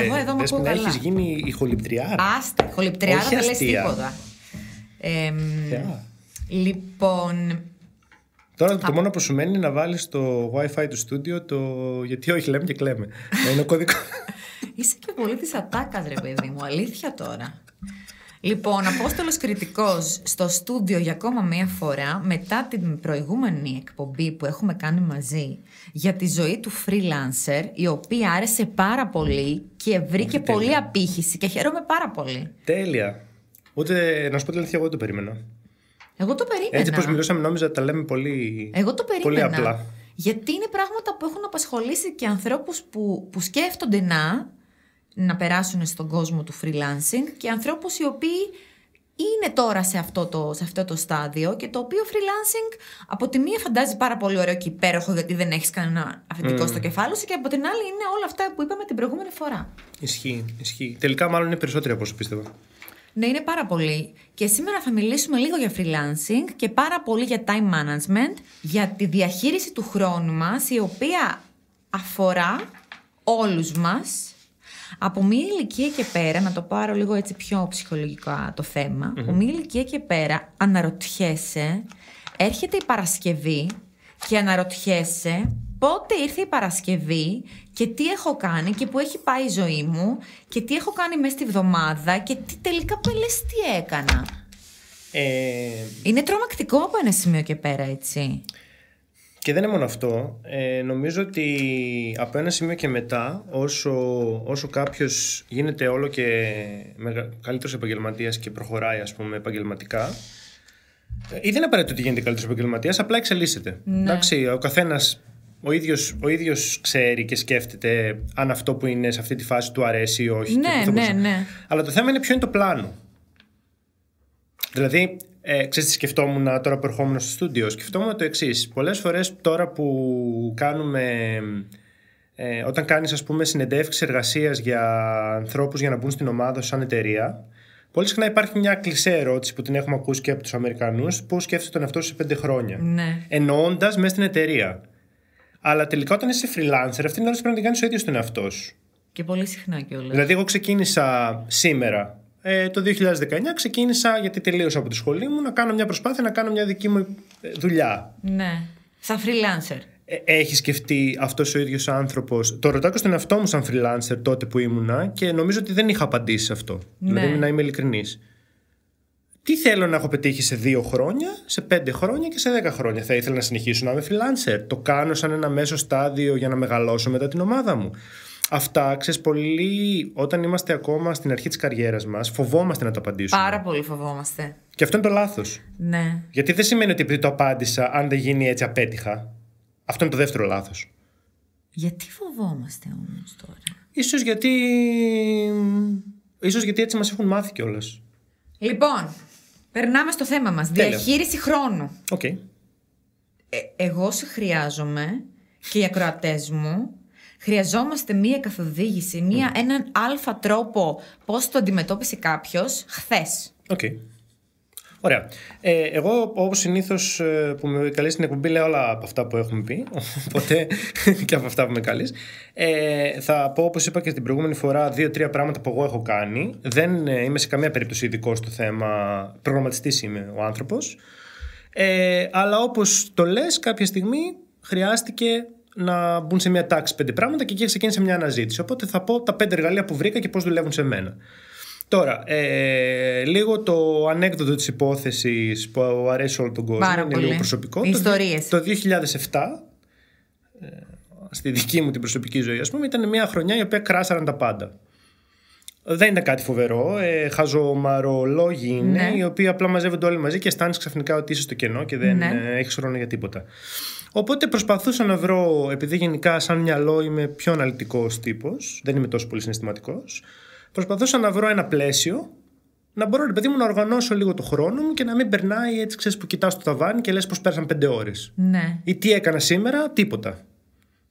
Ε, Εγώ εδώ ακούω καλά. Έχεις γίνει η χολυπτριάρα. Άστα, χολυπτριάρα δεν λες τίποτα. λοιπόν... Τώρα το μόνο που σου μένει είναι να βάλεις το wifi του στούντιο το... γιατί όχι λέμε και κλαίμε. είναι ο κωδικό. Είσαι και πολύ της ατάκας ρε παιδί μου, αλήθεια τώρα. Λοιπόν, Απόστολος Κριτικός στο στούντιο για ακόμα μία φορά μετά την προηγούμενη εκπομπή που έχουμε κάνει μαζί για τη ζωή του freelancer η οποία άρεσε πάρα πολύ και βρήκε Ούτε πολύ απήχηση και χαίρομαι πάρα πολύ. Τέλεια. Ούτε να σου πω την αλήθεια εγώ δεν το περίμενα. Εγώ το περίμενα. Έτσι πως μιλούσαμε νόμιζα τα λέμε πολύ, εγώ το περίμενα. πολύ απλά. Γιατί είναι πράγματα που έχουν απασχολήσει και ανθρώπους που, που σκέφτονται να να περάσουν στον κόσμο του freelancing και ανθρώπους οι οποίοι είναι τώρα σε αυτό, το, σε αυτό το στάδιο και το οποίο freelancing από τη μία φαντάζει πάρα πολύ ωραίο και υπέροχο γιατί δεν έχεις κανένα αφεντικό mm. στο κεφάλι σου και από την άλλη είναι όλα αυτά που είπαμε την προηγούμενη φορά. Ισχύει, ισχύει. Τελικά μάλλον είναι περισσότεροι από όσο πίστευα. Ναι, είναι πάρα πολύ. Και σήμερα θα μιλήσουμε λίγο για freelancing και πάρα πολύ για time management, για τη διαχείριση του χρόνου μας, η οποία αφορά όλους μας από μία ηλικία και πέρα, να το πάρω λίγο έτσι πιο ψυχολογικά το θεμα mm από μία ηλικία και πέρα αναρωτιέσαι, έρχεται η Παρασκευή και αναρωτιέσαι πότε ήρθε η Παρασκευή και τι έχω κάνει και που έχει πάει η ζωή μου και τι έχω κάνει μέσα στη βδομάδα και τι τελικά πελές τι έκανα. Ε... Είναι τρομακτικό από ένα σημείο και πέρα, έτσι. Και δεν είναι μόνο αυτό. Ε, νομίζω ότι από ένα σημείο και μετά, όσο, όσο κάποιος γίνεται όλο και καλύτερος επαγγελματίας και προχωράει, ας πούμε, επαγγελματικά, ε, ή δεν απαραίτητο ότι γίνεται καλύτερος επαγγελματίας, απλά εξελίσσεται. Ναι. Εντάξει, ο καθένας ο ίδιος, ο ίδιος ξέρει και σκέφτεται αν αυτό που είναι σε αυτή τη φάση του αρέσει ή όχι. Ναι, ναι, ναι. Αλλά το θέμα είναι ποιο είναι το πλάνο. Δηλαδή, ε, ξέρεις τι σκεφτόμουν τώρα που ερχόμουν στο στούντιο. Σκεφτόμουν το εξής. Πολλές φορές τώρα που κάνουμε... Ε, όταν κάνεις ας πούμε συνεντεύξεις εργασίας για ανθρώπους για να μπουν στην ομάδα σαν εταιρεία Πολύ συχνά υπάρχει μια κλεισέ ερώτηση που την έχουμε ακούσει και από τους Αμερικανούς: Πώς σκέφτεται τον εαυτό σου σε πέντε χρόνια. Ναι. Εννοώντας μέσα στην εταιρεία. Αλλά τελικά όταν είσαι freelancer, αυτή την ερώτηση πρέπει να την κάνεις ο ίδιος τον εαυτό σου. Και πολύ συχνά κιόλας. Δηλαδή, εγώ ξεκίνησα σήμερα ε, το 2019 ξεκίνησα, γιατί τελείωσα από τη σχολή μου, να κάνω μια προσπάθεια να κάνω μια δική μου ε, δουλειά. Ναι. Σαν freelancer. Ε, έχει σκεφτεί αυτός ο ίδιος άνθρωπος. Το ρωτάω και στον εαυτό μου σαν freelancer τότε που ήμουνα και νομίζω ότι δεν είχα απαντήσει σε αυτό. Δηλαδή, ναι. Δηλαδή, να είμαι ειλικρινής. Τι θέλω να έχω πετύχει σε δύο χρόνια, σε πέντε χρόνια και σε δέκα χρόνια. Θα ήθελα να συνεχίσω να είμαι freelancer. Το κάνω σαν ένα μέσο στάδιο για να μεγαλώσω μετά την ομάδα μου. Αυτά, ξέρεις πολύ όταν είμαστε ακόμα στην αρχή της καριέρας μας... φοβόμαστε να το απαντήσουμε. Πάρα πολύ φοβόμαστε. Και αυτό είναι το λάθος. Ναι. Γιατί δεν σημαίνει ότι επειδή το απάντησα, αν δεν γίνει έτσι, απέτυχα. Αυτό είναι το δεύτερο λάθος. Γιατί φοβόμαστε όμως τώρα. Ίσως γιατί. Ίσως γιατί έτσι μας έχουν μάθει κιόλας. Λοιπόν, περνάμε στο θέμα μας. Διαχείριση χρόνου. Okay. Ε, εγώ σε χρειάζομαι και οι ακροατές μου χρειαζόμαστε μία καθοδήγηση, μία, έναν αλφα τρόπο πώς το αντιμετώπισε κάποιος χθες. Okay. Ωραία. Ε, εγώ, όπως συνήθως ε, που με καλείς στην εκπομπή, λέω όλα από αυτά που έχουμε πει. Οπότε και από αυτά που με καλείς. Ε, θα πω, όπως είπα και την προηγούμενη φορά, δύο-τρία πράγματα που εγώ έχω κάνει. Δεν ε, είμαι σε καμία περίπτωση ειδικός στο θέμα. Προγραμματιστής είμαι ο άνθρωπος. Ε, αλλά όπως το λες, κάποια στιγμή χρειάστηκε να μπουν σε μια τάξη πέντε πράγματα και εκεί ξεκίνησε μια αναζήτηση. Οπότε θα πω τα πέντε εργαλεία που βρήκα και πώς δουλεύουν σε μένα. Τώρα, ε, λίγο το ανέκδοτο της υπόθεσης που αρέσει όλο τον κόσμο, Πάρα είναι πολύ. λίγο προσωπικό. Το, το 2007, ε, στη δική μου την προσωπική ζωή, ας πούμε, ήταν μια χρονιά η οποία κράσαραν τα πάντα. Δεν ήταν κάτι φοβερό. Ε, χαζομαρολόγοι είναι, ναι. οι οποίοι απλά μαζεύονται όλοι μαζί και αισθάνεσαι ξαφνικά ότι είσαι στο κενό και δεν ναι. Ε, έχεις χρόνο για τίποτα. Οπότε προσπαθούσα να βρω, επειδή γενικά σαν μυαλό είμαι πιο αναλυτικός τύπος, δεν είμαι τόσο πολύ συναισθηματικός, προσπαθούσα να βρω ένα πλαίσιο να μπορώ, ρε παιδί μου, να οργανώσω λίγο το χρόνο μου και να μην περνάει έτσι, ξέρεις που κοιτάς το ταβάνι και λες πως πέρασαν πέντε ώρες. Ναι. Ή τι έκανα σήμερα, τίποτα.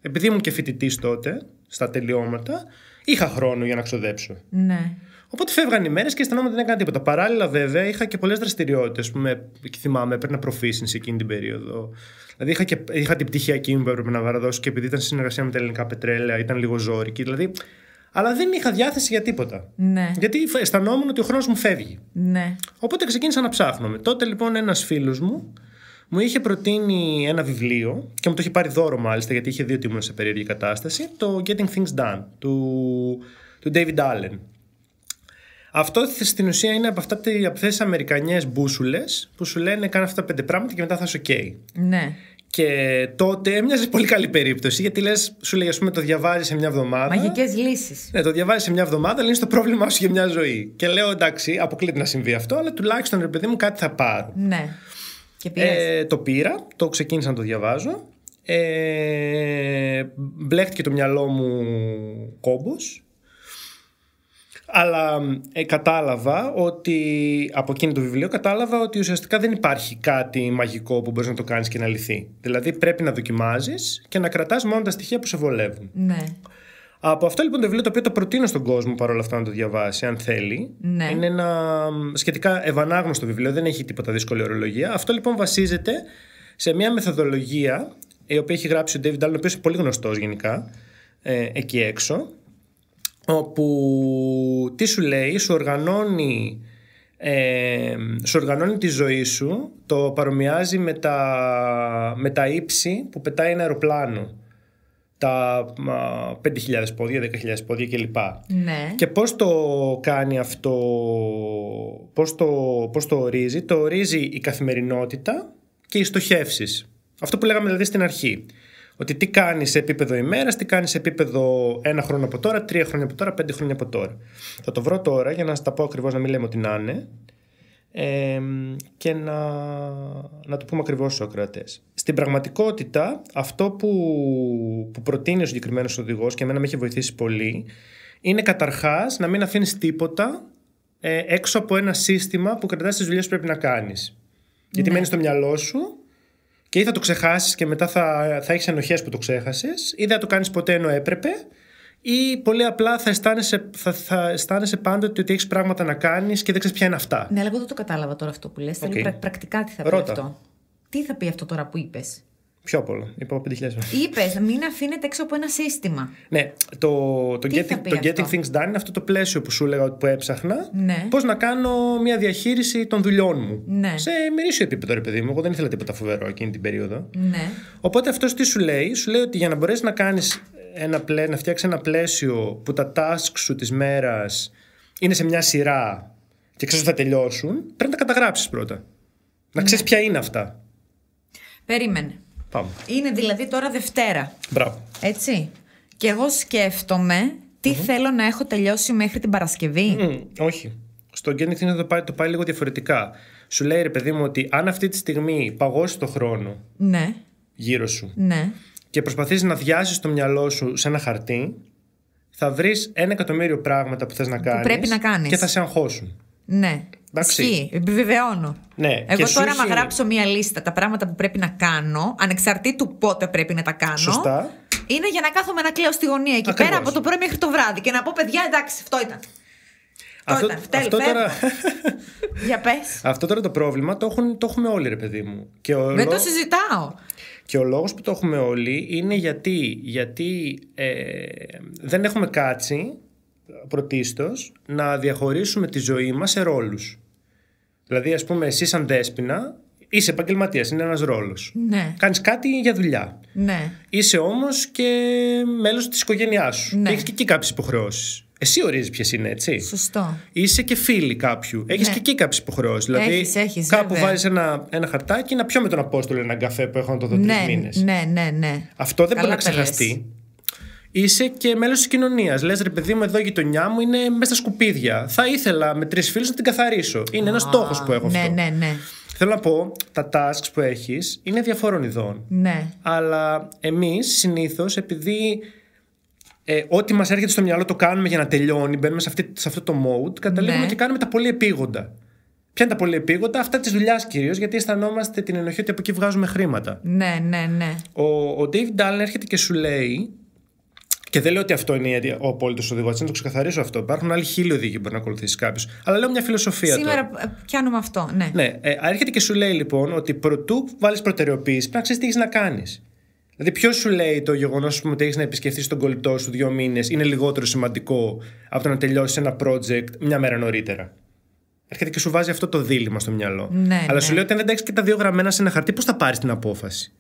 Επειδή ήμουν και φοιτητής τότε, στα τελειώματα, είχα χρόνο για να ξοδέψω. Ναι. Οπότε φεύγαν οι μέρες και αισθανόμουν ότι δεν έκανα τίποτα. Παράλληλα, βέβαια, είχα και πολλές δραστηριότητες θυμάμαι, έπαιρνα προφήσεις εκείνη την περίοδο. Δηλαδή είχα, και, την πτυχιακή μου που έπρεπε να βαραδώσω και επειδή ήταν συνεργασία με τα ελληνικά πετρέλαια, ήταν λίγο ζώρικη. Δηλαδή, αλλά δεν είχα διάθεση για τίποτα. Ναι. Γιατί αισθανόμουν ότι ο χρόνος μου φεύγει. Ναι. Οπότε ξεκίνησα να ψάχνω. Τότε λοιπόν ένας φίλος μου μου είχε προτείνει ένα βιβλίο και μου το είχε πάρει δώρο μάλιστα γιατί είχε δει ότι ήμουν σε περίεργη κατάσταση. Το Getting Things Done του, του David Allen. Αυτό στην ουσία είναι από αυτά τι αυτές τις αμερικανιές μπούσουλες που σου λένε κάνε αυτά τα πέντε πράγματα και μετά θα σου καίει. Ναι. Και τότε έμοιαζε πολύ καλή περίπτωση γιατί λες, σου λέει, ας πούμε, το διαβάζει σε μια εβδομάδα. Μαγικές λύσεις. Ναι, το διαβάζει σε μια εβδομάδα, λύνει το πρόβλημά σου για μια ζωή. Και λέω, εντάξει, αποκλείται να συμβεί αυτό, αλλά τουλάχιστον ρε παιδί μου κάτι θα πάρω. Ναι. Και ε, το πήρα, το ξεκίνησα να το διαβάζω. Ε, μπλέχτηκε το μυαλό μου κόμπος αλλά ε, κατάλαβα ότι από εκείνο το βιβλίο κατάλαβα ότι ουσιαστικά δεν υπάρχει κάτι μαγικό που μπορείς να το κάνεις και να λυθεί. Δηλαδή πρέπει να δοκιμάζεις και να κρατάς μόνο τα στοιχεία που σε βολεύουν. Ναι. Από αυτό λοιπόν το βιβλίο το οποίο το προτείνω στον κόσμο παρόλα αυτά να το διαβάσει, αν θέλει. Ναι. Είναι ένα σχετικά ευανάγνωστο βιβλίο, δεν έχει τίποτα δύσκολη ορολογία. Αυτό λοιπόν βασίζεται σε μια μεθοδολογία η οποία έχει γράψει ο David Allen, ο οποίος είναι πολύ γνωστός γενικά ε, εκεί έξω όπου τι σου λέει, ε, σου οργανώνει, τη ζωή σου, το παρομοιάζει με τα, με τα ύψη που πετάει ένα αεροπλάνο. Τα 5.000 πόδια, 10.000 πόδια κλπ. Ναι. Και πώς το κάνει αυτό, πώς το, πώς το ορίζει. Το ορίζει η καθημερινότητα και οι στοχεύσεις. Αυτό που λέγαμε δηλαδή στην αρχή. Ότι τι κάνεις σε επίπεδο ημέρας, τι κάνεις σε επίπεδο ένα χρόνο από τώρα, τρία χρόνια από τώρα, πέντε χρόνια από τώρα. Θα το βρω τώρα για να σας τα πω ακριβώς να μην λέμε ότι να είναι. και να, να το πούμε ακριβώς στους ακροατές. Στην πραγματικότητα, αυτό που, που προτείνει ο συγκεκριμένος οδηγός και εμένα με έχει βοηθήσει πολύ, είναι καταρχάς να μην αφήνεις τίποτα ε, έξω από ένα σύστημα που κρατάς τις δουλειές που πρέπει να κάνεις. Γιατί ναι. μένεις στο μυαλό σου και ή θα το ξεχάσεις και μετά θα, θα έχεις ενοχές που το ξέχασες, ή δεν θα το κάνεις ποτέ ενώ έπρεπε, ή πολύ απλά θα αισθάνεσαι, θα, θα αισθάνεσαι ότι έχεις πράγματα να κάνεις και δεν ξέρεις ποια είναι αυτά. Ναι, αλλά εγώ δεν το κατάλαβα τώρα αυτό που λες. πρακτικά τι θα πει αυτό. Τι θα πει αυτό τώρα που είπες. Πιο πολλά. Είπα 5.000. Είπες, μην αφήνετε έξω από ένα σύστημα. Ναι, το, το, getting, το getting things done είναι αυτό το πλαίσιο που σου έλεγα που έψαχνα. Ναι. Πώς να κάνω μια διαχείριση των δουλειών μου. Ναι. Σε μυρίσιο επίπεδο, ρε παιδί μου. Εγώ δεν ήθελα τίποτα φοβερό εκείνη την περίοδο. Ναι. Οπότε αυτός τι σου λέει, σου λέει ότι για να μπορέσεις να κάνεις ένα να φτιάξεις ένα πλαίσιο που τα tasks σου της μέρας είναι σε μια σειρά και ξέρεις ότι θα τελειώσουν, πρέπει να τα καταγράψεις πρώτα. Να ξέρει ναι. ποια είναι αυτά. Περίμενε. Είναι δηλαδή τώρα Δευτέρα. Μπράβο. Έτσι. Και εγώ σκέφτομαι τι mm-hmm. θέλω να έχω τελειώσει μέχρι την Παρασκευή. θελω να εχω τελειωσει μεχρι την παρασκευη οχι Στο Γκέννη το, πάει, το πάει λίγο διαφορετικά. Σου λέει ρε παιδί μου ότι αν αυτή τη στιγμή παγώσει το χρόνο ναι. γύρω σου ναι. και προσπαθείς να διάσει το μυαλό σου σε ένα χαρτί, θα βρεις ένα εκατομμύριο πράγματα που θες να κάνει. Πρέπει να κάνεις. Και θα σε αγχώσουν. Ναι. Εντάξει. επιβεβαιώνω. Ναι. Εγώ τώρα, άμα γράψω μία λίστα τα πράγματα που πρέπει να κάνω, ανεξαρτήτου πότε πρέπει να τα κάνω. Σωστά. Είναι για να κάθομαι να κλαίω στη γωνία εκεί πέρα από το πρωί μέχρι το βράδυ και να πω, παιδιά, εντάξει, αυτό ήταν. Αυτό, αυτό, τώρα... Για πες. Αυτό τώρα το πρόβλημα το, έχουν, το έχουμε όλοι, ρε παιδί μου. Και ο Δεν λό... το συζητάω. Και ο λόγος που το έχουμε όλοι είναι γιατί, γιατί ε, δεν έχουμε κάτσει πρωτίστως να διαχωρίσουμε τη ζωή μας σε ρόλους. Δηλαδή ας πούμε εσύ σαν δέσποινα είσαι επαγγελματίας, είναι ένας ρόλος. Ναι. Κάνεις κάτι για δουλειά. Ναι. Είσαι όμως και μέλος της οικογένειάς σου. Ναι. Έχεις και εκεί κάποιες υποχρεώσεις. Εσύ ορίζεις ποιες είναι, έτσι. Σωστό. Είσαι και φίλη κάποιου. Έχεις ναι. και εκεί κάποιες υποχρεώσεις. Δηλαδή, κάπου βάζεις ένα, ένα χαρτάκι να πιω με τον Απόστολο έναν καφέ που έχω να το δω ναι, τρει μήνες. Ναι, ναι, ναι. Αυτό δεν Καλά μπορεί να ξεχαστεί είσαι και μέλος της κοινωνίας. Λες, ρε παιδί μου, εδώ η γειτονιά μου είναι μέσα στα σκουπίδια. Θα ήθελα με τρεις φίλους να την καθαρίσω. Είναι ένας στόχος που έχω ναι, αυτό. Ναι, ναι. Θέλω να πω, τα tasks που έχεις είναι διαφόρων ειδών. Ναι. Αλλά εμείς συνήθως, επειδή ε, ό,τι μας έρχεται στο μυαλό το κάνουμε για να τελειώνει, μπαίνουμε σε, σε αυτό το mode, καταλήγουμε ναι. και κάνουμε τα πολύ επίγοντα. Ποια είναι τα πολύ επίγοντα, αυτά της δουλειάς κυρίως, γιατί αισθανόμαστε την ενοχή ότι από εκεί βγάζουμε χρήματα. Ναι, ναι, ναι. Ο, ο David έρχεται και σου λέει και δεν λέω ότι αυτό είναι ο απόλυτος οδηγός, να το ξεκαθαρίσω αυτό. Υπάρχουν άλλοι χίλιοι οδηγοί που μπορεί να ακολουθήσει κάποιος. Αλλά λέω μια φιλοσοφία. Σήμερα τώρα. Ε, πιάνουμε αυτό, ναι. Ναι. Ε, έρχεται και σου λέει λοιπόν ότι προτού βάλεις προτεραιοποίηση, πρέπει να ξέρεις τι έχεις να κάνεις. Δηλαδή, ποιος σου λέει το γεγονός ότι έχεις να επισκεφθείς τον κολλητό σου δύο μήνες είναι λιγότερο σημαντικό από το να τελειώσεις ένα project μια μέρα νωρίτερα. Έρχεται και σου βάζει αυτό το δίλημα στο μυαλό. Ναι, Αλλά ναι. σου λέει ότι αν δεν τα έχεις και τα δύο γραμμένα σε ένα χαρτί, πώς θα πάρεις την απόφαση.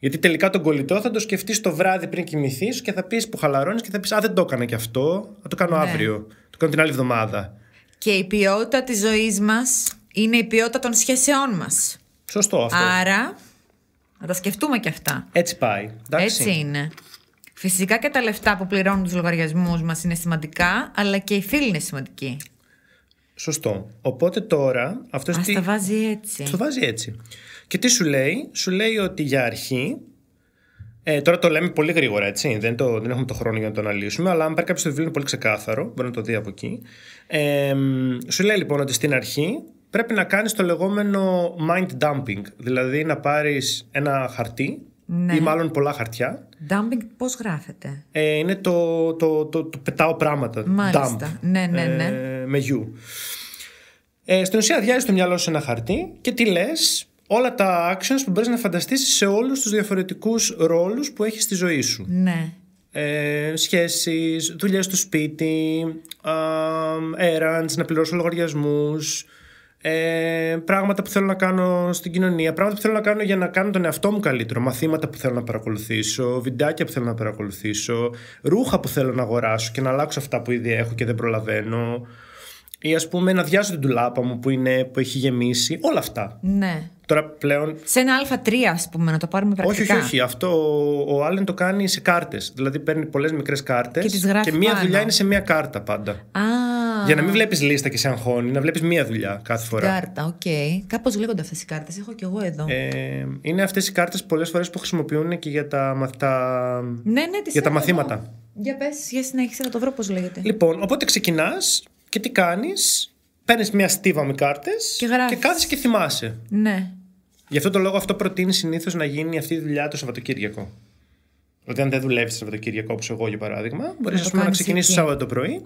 Γιατί τελικά τον κολλητό θα το σκεφτείς το βράδυ πριν κοιμηθείς και θα πεις που χαλαρώνεις και θα πεις Α, δεν το έκανα και αυτό. Θα το κάνω ναι. αύριο. Το κάνω την άλλη εβδομάδα. Και η ποιότητα της ζωής μας είναι η ποιότητα των σχέσεών μας. Σωστό αυτό. Άρα. Να τα σκεφτούμε και αυτά. Έτσι πάει. Εντάξει. Έτσι είναι. Φυσικά και τα λεφτά που πληρώνουν τους λογαριασμούς μας είναι σημαντικά, αλλά και οι φίλοι είναι σημαντικοί. Σωστό. Οπότε τώρα. Αυτό τι... βάζει έτσι. Το βάζει έτσι. Και τι σου λέει, σου λέει ότι για αρχή. Ε, τώρα το λέμε πολύ γρήγορα, έτσι. Δεν, το, δεν έχουμε το χρόνο για να το αναλύσουμε, αλλά αν πάρει κάποιος το βιβλίο είναι πολύ ξεκάθαρο, μπορεί να το δει από εκεί. Ε, σου λέει λοιπόν ότι στην αρχή πρέπει να κάνεις το λεγόμενο mind dumping, δηλαδή να πάρεις ένα χαρτί ναι. ή μάλλον πολλά χαρτιά. Dumping πώς γράφεται. Ε, είναι το, το, το, πετάω πράγματα. Μάλιστα. Dump, ναι, ναι, ναι. Ε, με you. Ε, στην ουσία διάζεις το μυαλό σου ένα χαρτί και τι λες, όλα τα actions που μπορείς να φανταστείς σε όλους τους διαφορετικούς ρόλους που έχεις στη ζωή σου. Ναι. Ε, σχέσεις, δουλειές στο σπίτι, errands, να πληρώσω λογαριασμούς, ε, πράγματα που θέλω να κάνω στην κοινωνία, πράγματα που θέλω να κάνω για να κάνω τον εαυτό μου καλύτερο, μαθήματα που θέλω να παρακολουθήσω, βιντεάκια που θέλω να παρακολουθήσω, ρούχα που θέλω να αγοράσω και να αλλάξω αυτά που ήδη έχω και δεν προλαβαίνω ή ας πούμε να διάσω την τουλάπα μου που, είναι, που έχει γεμίσει. Όλα αυτά. Ναι. Τώρα πλέον. Σε ένα Α3, ας πούμε, να το πάρουμε πρακτικά. Όχι, όχι, όχι. Αυτό ο, Άλεν το κάνει σε κάρτες. Δηλαδή παίρνει πολλές μικρές κάρτες. Και, μία δουλειά είναι σε μία κάρτα πάντα. Α, Για να μην βλέπεις λίστα και σε αγχώνει, να βλέπεις μία δουλειά κάθε φορά. Κάρτα, οκ. Okay. Κάπως λέγονται αυτές οι κάρτες. Έχω κι εγώ εδώ. Ε, είναι αυτές οι κάρτες πολλές φορές που χρησιμοποιούν και για τα, Ναι, ναι, για τα μαθήματα. Για πες, για συνέχιση να το βρω πώς λέγεται. Λοιπόν, οπότε ξεκινάς και τι κάνεις, παίρνεις μια στίβα με κάρτες και, και κάθεσαι και θυμάσαι. Ναι. Γι' αυτό το λόγο αυτό προτείνει συνήθως να γίνει αυτή η δουλειά το Σαββατοκύριακο. Ότι αν δεν δουλεύεις το Σαββατοκύριακο όπως εγώ για παράδειγμα, μπορείς να, να ξεκινήσει το Σάββατο το πρωί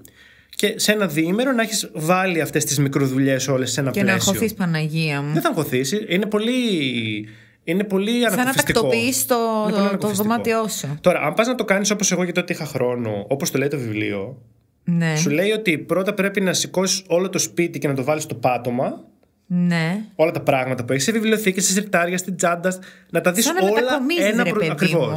και σε ένα διήμερο να έχεις βάλει αυτές τις μικροδουλειές όλες σε ένα και πλαίσιο. Και να χωθεί Παναγία μου. Δεν θα χωθεί. Είναι πολύ. Είναι πολύ Σαν να τακτοποιείς το, το δωμάτιό σου. Τώρα, αν πας να το κάνεις όπως εγώ γιατί είχα χρόνο, όπως το λέει το βιβλίο, ναι. Σου λέει ότι πρώτα πρέπει να σηκώσεις όλο το σπίτι και να το βάλεις στο πάτωμα. Ναι. Όλα τα πράγματα που έχεις σε βιβλιοθήκες, σε σιρτάρια, στην τσάντα. Να τα δεις όλα ένα προ... Ακριβώ.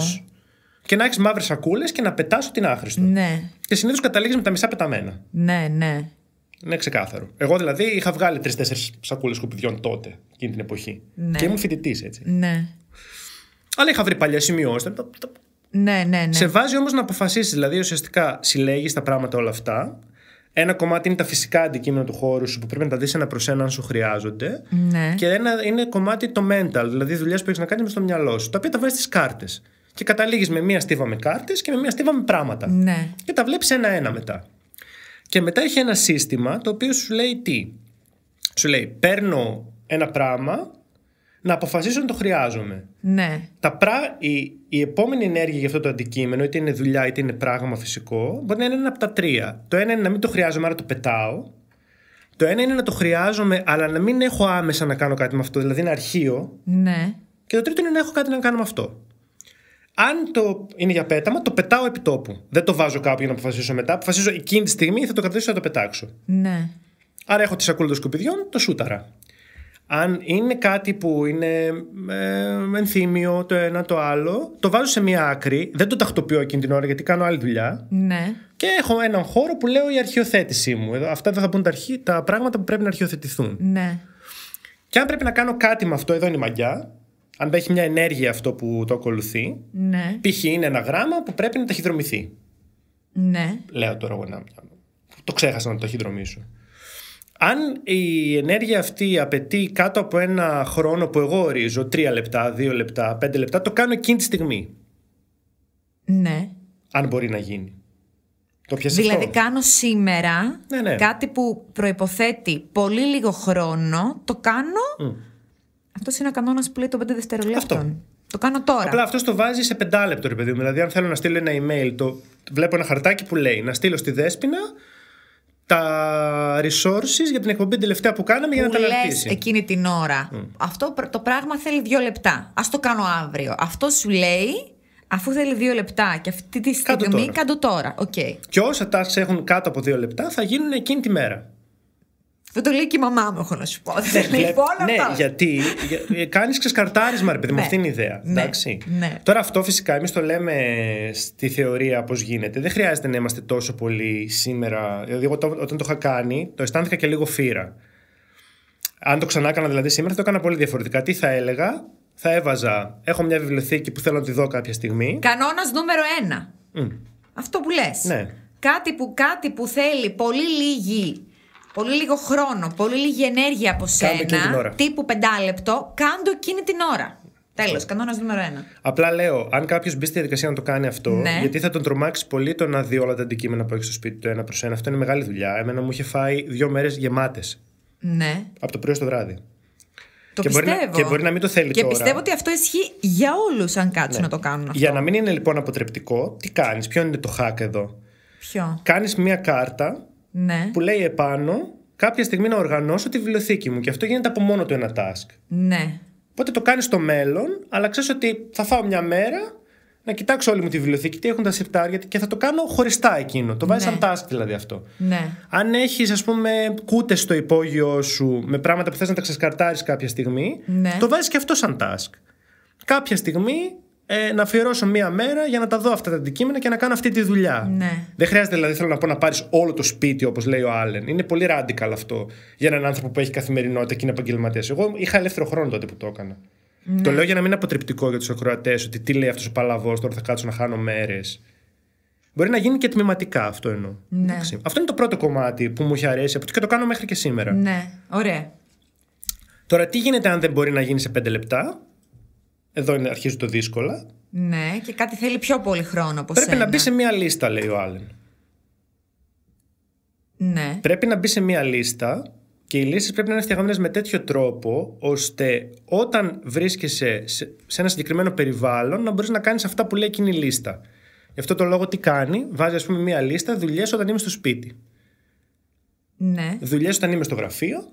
Και να έχει μαύρες σακούλες και να πετάς την άχρηστο. Ναι. Και συνήθως καταλήγεις με τα μισά πεταμένα. Ναι, ναι. Είναι ξεκάθαρο. Εγώ δηλαδή είχα βγάλει τρει-τέσσερι σακούλες σκουπιδιών τότε, εκείνη την εποχή. Ναι. Και ήμουν φοιτητής έτσι. Ναι. Αλλά είχα βρει παλιά σημειώσει. Ναι, ναι, ναι. Σε βάζει όμως να αποφασίσεις. Δηλαδή, ουσιαστικά συλλέγεις τα πράγματα όλα αυτά. Ένα κομμάτι είναι τα φυσικά αντικείμενα του χώρου σου που πρέπει να τα δεις ένα προς ένα αν σου χρειάζονται. Ναι. Και ένα είναι κομμάτι το mental, δηλαδή δουλειά που έχεις να κάνεις μες στο μυαλό σου, τα οποία τα βάζεις στις κάρτες. Και καταλήγεις με μία στίβα με κάρτες και με μία στίβα με πράγματα. Ναι. Και τα βλέπεις ένα-ένα μετά. Και μετά έχει ένα σύστημα το οποίο σου λέει τι. Σου λέει, παίρνω ένα πράγμα να αποφασίσω να το χρειάζομαι. Ναι. Τα πρά... η, η επόμενη ενέργεια για αυτό το αντικείμενο, είτε είναι δουλειά είτε είναι πράγμα φυσικό, μπορεί να είναι ένα από τα τρία. Το ένα είναι να μην το χρειάζομαι, άρα το πετάω. Το ένα είναι να το χρειάζομαι, αλλά να μην έχω άμεσα να κάνω κάτι με αυτό, δηλαδή ένα αρχείο. Ναι. Και το τρίτο είναι να έχω κάτι να κάνω με αυτό. Αν το είναι για πέταμα, το πετάω επί τόπου. Δεν το βάζω κάπου για να αποφασίσω μετά. Αποφασίζω εκείνη τη στιγμή θα το κρατήσω να το πετάξω. Ναι. Άρα έχω τη σακούλα των σκουπιδιών, το σούταρα αν είναι κάτι που είναι ε, ενθύμιο το ένα το άλλο, το βάζω σε μία άκρη. Δεν το τακτοποιώ εκείνη την ώρα γιατί κάνω άλλη δουλειά. Ναι. Και έχω έναν χώρο που λέω η αρχιοθέτησή μου. Αυτά δεν θα πούν τα, αρχή, τα πράγματα που πρέπει να αρχιοθετηθούν. Ναι. Και αν πρέπει να κάνω κάτι με αυτό, εδώ είναι η μαγιά. Αν έχει μια ενέργεια αυτό που το ακολουθεί. Ναι. Π.χ. είναι ένα γράμμα που πρέπει να ταχυδρομηθεί. Ναι. Λέω τώρα εγώ να. Το ξέχασα να το ταχυδρομήσω αν η ενέργεια αυτή απαιτεί κάτω από ένα χρόνο που εγώ ορίζω, τρία λεπτά, 2 λεπτά, 5 λεπτά, το κάνω εκείνη τη στιγμή. Ναι. Αν μπορεί να γίνει. Το δηλαδή κάνω σήμερα ναι, ναι. κάτι που προϋποθέτει πολύ λίγο χρόνο, το κάνω... Mm. Αυτός είναι ο κανόνας που λέει το 5 δευτερολέπτων. Αυτό. Το κάνω τώρα. Απλά αυτός το βάζει σε πεντάλεπτο, ρε παιδί μου. Δηλαδή, αν θέλω να στείλω ένα email, το... βλέπω ένα χαρτάκι που λέει να στείλω στη δέσπινα τα resources για την εκπομπή την τελευταία που κάναμε που για να τα αναλύσει. εκείνη την ώρα. Αυτό το πράγμα θέλει δύο λεπτά. Ας το κάνω αύριο. Αυτό σου λέει. Αφού θέλει δύο λεπτά και αυτή τη στιγμή, κάτω τώρα. Okay. Και όσα tasks έχουν κάτω από δύο λεπτά θα γίνουν εκείνη τη μέρα. Δεν το λέει και η μαμά μου, έχω να σου πω. Ναι, Δεν λέει Ναι, γιατί ε, κάνεις ξεσκαρτάρισμα, ρε παιδί μου, ναι. αυτή είναι η ιδέα. Ναι, Τώρα αυτό φυσικά εμείς το λέμε στη θεωρία πώς γίνεται. Δεν χρειάζεται να είμαστε τόσο πολύ σήμερα. Δηλαδή, εγώ όταν το είχα κάνει, το αισθάνθηκα και λίγο φύρα. Αν το ξανά έκανα δηλαδή σήμερα, θα το έκανα πολύ διαφορετικά. Τι θα έλεγα, θα έβαζα. Έχω μια βιβλιοθήκη που θέλω να τη δω κάποια στιγμή. Κανόνας νούμερο ένα. Αυτό που λες. Ναι. Κάτι που, κάτι που θέλει πολύ λίγη πολύ λίγο χρόνο, πολύ λίγη ενέργεια από σένα, τύπου πεντάλεπτο, κάντο εκείνη την ώρα. Τέλος, ναι. κανόνας νούμερο ένα. Απλά λέω, αν κάποιος μπει στη διαδικασία να το κάνει αυτό, ναι. γιατί θα τον τρομάξει πολύ το να δει όλα τα αντικείμενα που έχει στο σπίτι του ένα προς ένα. Αυτό είναι μεγάλη δουλειά. Εμένα μου είχε φάει δύο μέρες γεμάτες. Ναι. Από το πρωί στο βράδυ. Το και πιστεύω. Μπορεί να, και μπορεί να μην το θέλει και τώρα. Και πιστεύω ότι αυτό ισχύει για όλους, αν κάτσουν ναι. να το κάνουν αυτό. Για να μην είναι λοιπόν αποτρεπτικό, τι κάνεις, ποιο είναι το hack εδώ. Ποιο. Κάνεις μία κάρτα ναι. που λέει επάνω κάποια στιγμή να οργανώσω τη βιβλιοθήκη μου. Και αυτό γίνεται από μόνο του ένα task. Ναι. Οπότε το κάνεις στο μέλλον, αλλά ξέρεις ότι θα φάω μια μέρα να κοιτάξω όλη μου τη βιβλιοθήκη, τι έχουν τα σιρτάρια και θα το κάνω χωριστά εκείνο. Το βάζεις ναι. σαν task δηλαδή αυτό. Ναι. Αν έχεις, ας πούμε, κούτες στο υπόγειο σου με πράγματα που θες να τα ξεσκαρτάρεις κάποια στιγμή, ναι. το βάζεις και αυτό σαν task. Κάποια στιγμή ε, να αφιερώσω μία μέρα για να τα δω αυτά τα αντικείμενα και να κάνω αυτή τη δουλειά. Ναι. Δεν χρειάζεται δηλαδή, θέλω να πω, να πάρεις όλο το σπίτι, όπως λέει ο Άλεν. Είναι πολύ radical αυτό για έναν άνθρωπο που έχει καθημερινότητα και είναι επαγγελματίας. Εγώ είχα ελεύθερο χρόνο τότε που το έκανα. Ναι. Το λέω για να μην είναι αποτρεπτικό για τους ακροατές ότι τι λέει αυτός ο παλαβός, τώρα θα κάτσω να χάνω μέρες. Μπορεί να γίνει και τμηματικά αυτό εννοώ. Ναι. Αυτό είναι το πρώτο κομμάτι που μου έχει αρέσει και το κάνω μέχρι και σήμερα. Ναι, ωραία. Τώρα, τι γίνεται αν δεν μπορεί να γίνει σε πέντε λεπτά, εδώ είναι, αρχίζουν το δύσκολα. Ναι, και κάτι θέλει πιο πολύ χρόνο από Πρέπει να μπει σε μία λίστα, λέει ο Άλεν. Ναι. Πρέπει να μπει σε μία λίστα και οι λύσεις πρέπει να είναι φτιαγμένε με τέτοιο τρόπο, ώστε όταν βρίσκεσαι σε ένα συγκεκριμένο περιβάλλον να μπορείς να κάνεις αυτά που λέει εκείνη η λίστα. Γι' αυτό το λόγο τι κάνει, βάζει ας πούμε μία λίστα δουλειές όταν είμαι στο σπίτι. Ναι. Δουλειές όταν είμαι στο γραφείο,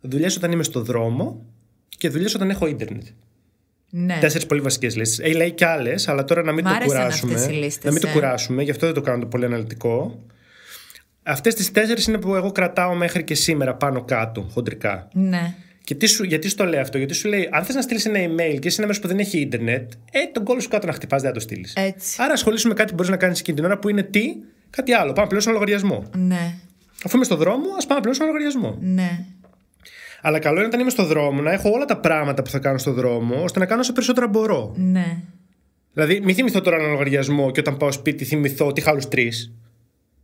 δουλειές όταν είμαι στο δρόμο και δουλειές όταν έχω ίντερνετ. Ναι. Τέσσερις πολύ βασικές λίστε. λέει και άλλες, αλλά τώρα να μην Μ το κουράσουμε. Αυτές οι λίστες, να μην το ε. κουράσουμε, γι' αυτό δεν το κάνω το πολύ αναλυτικό. Αυτές τις τέσσερις είναι που εγώ κρατάω μέχρι και σήμερα πάνω κάτω, χοντρικά. Ναι. Και τι γιατί σου το λέει αυτό, Γιατί σου λέει, Αν θες να στείλεις ένα email και είσαι ένα μέρος που δεν έχει ίντερνετ, ε, τον κόλλο σου κάτω να χτυπάς, δεν θα το στείλεις. Άρα ασχολήσουμε κάτι που μπορείς να κάνεις εκείνη την ώρα που είναι τι, κάτι άλλο. Πάμε πλέον ένα λογαριασμό. Ναι. Αφού είμαι στον δρόμο, ας πάμε πλέον ένα λογαριασμό. Ναι. Αλλά καλό είναι όταν είμαι στο δρόμο να έχω όλα τα πράγματα που θα κάνω στο δρόμο, ώστε να κάνω όσο περισσότερα μπορώ. Ναι. Δηλαδή, μην θυμηθώ τώρα ένα λογαριασμό και όταν πάω σπίτι θυμηθώ τι είχα άλλους τρεις.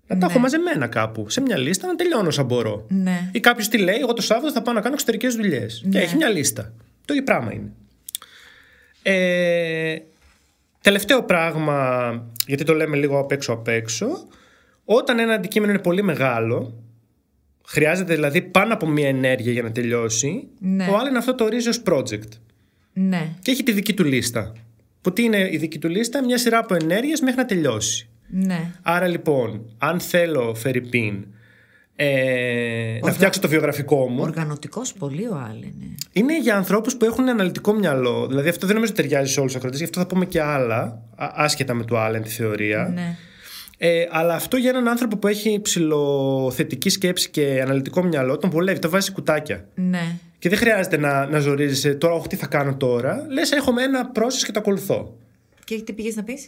Να τα ναι. έχω μαζεμένα κάπου, σε μια λίστα, να τελειώνω όσα μπορώ. Ναι. Ή κάποιος τι λέει, εγώ το Σάββατο θα πάω να κάνω εξωτερικές δουλειές. Και ναι. έχει μια λίστα. Το ίδιο πράγμα είναι. Ε, τελευταίο πράγμα, γιατί το λέμε λίγο απ' έξω απ' έξω, όταν ένα αντικείμενο είναι πολύ μεγάλο, Χρειάζεται δηλαδή πάνω από μία ενέργεια για να τελειώσει. Ναι. Το άλλο αυτό το ορίζει project. Ναι. Και έχει τη δική του λίστα. Που τι είναι η δική του λίστα, μια σειρά από ενέργειες μέχρι να τελειώσει. Ναι. Άρα λοιπόν, αν θέλω Φερρυπίν ε, να φτιάξω το βιογραφικό μου. Οργανωτικός πολύ ο Άλεν Ναι. Είναι για ανθρώπους που έχουν αναλυτικό μυαλό. Δηλαδή αυτό δεν νομίζω ταιριάζει σε όλους τους ακροτέ, γι' αυτό θα πούμε και άλλα, άσχετα με το Άλεν τη θεωρία. Ναι. Ε, αλλά αυτό για έναν άνθρωπο που έχει ψηλοθετική σκέψη και αναλυτικό μυαλό, τον βολεύει, το βάζει κουτάκια. Ναι. Και δεν χρειάζεται να, να ζορίζεσαι τώρα, Όχι, τι θα κάνω τώρα. Λες, έχω ένα πρόσεχε και το ακολουθώ. Και τι πήγες να πεις.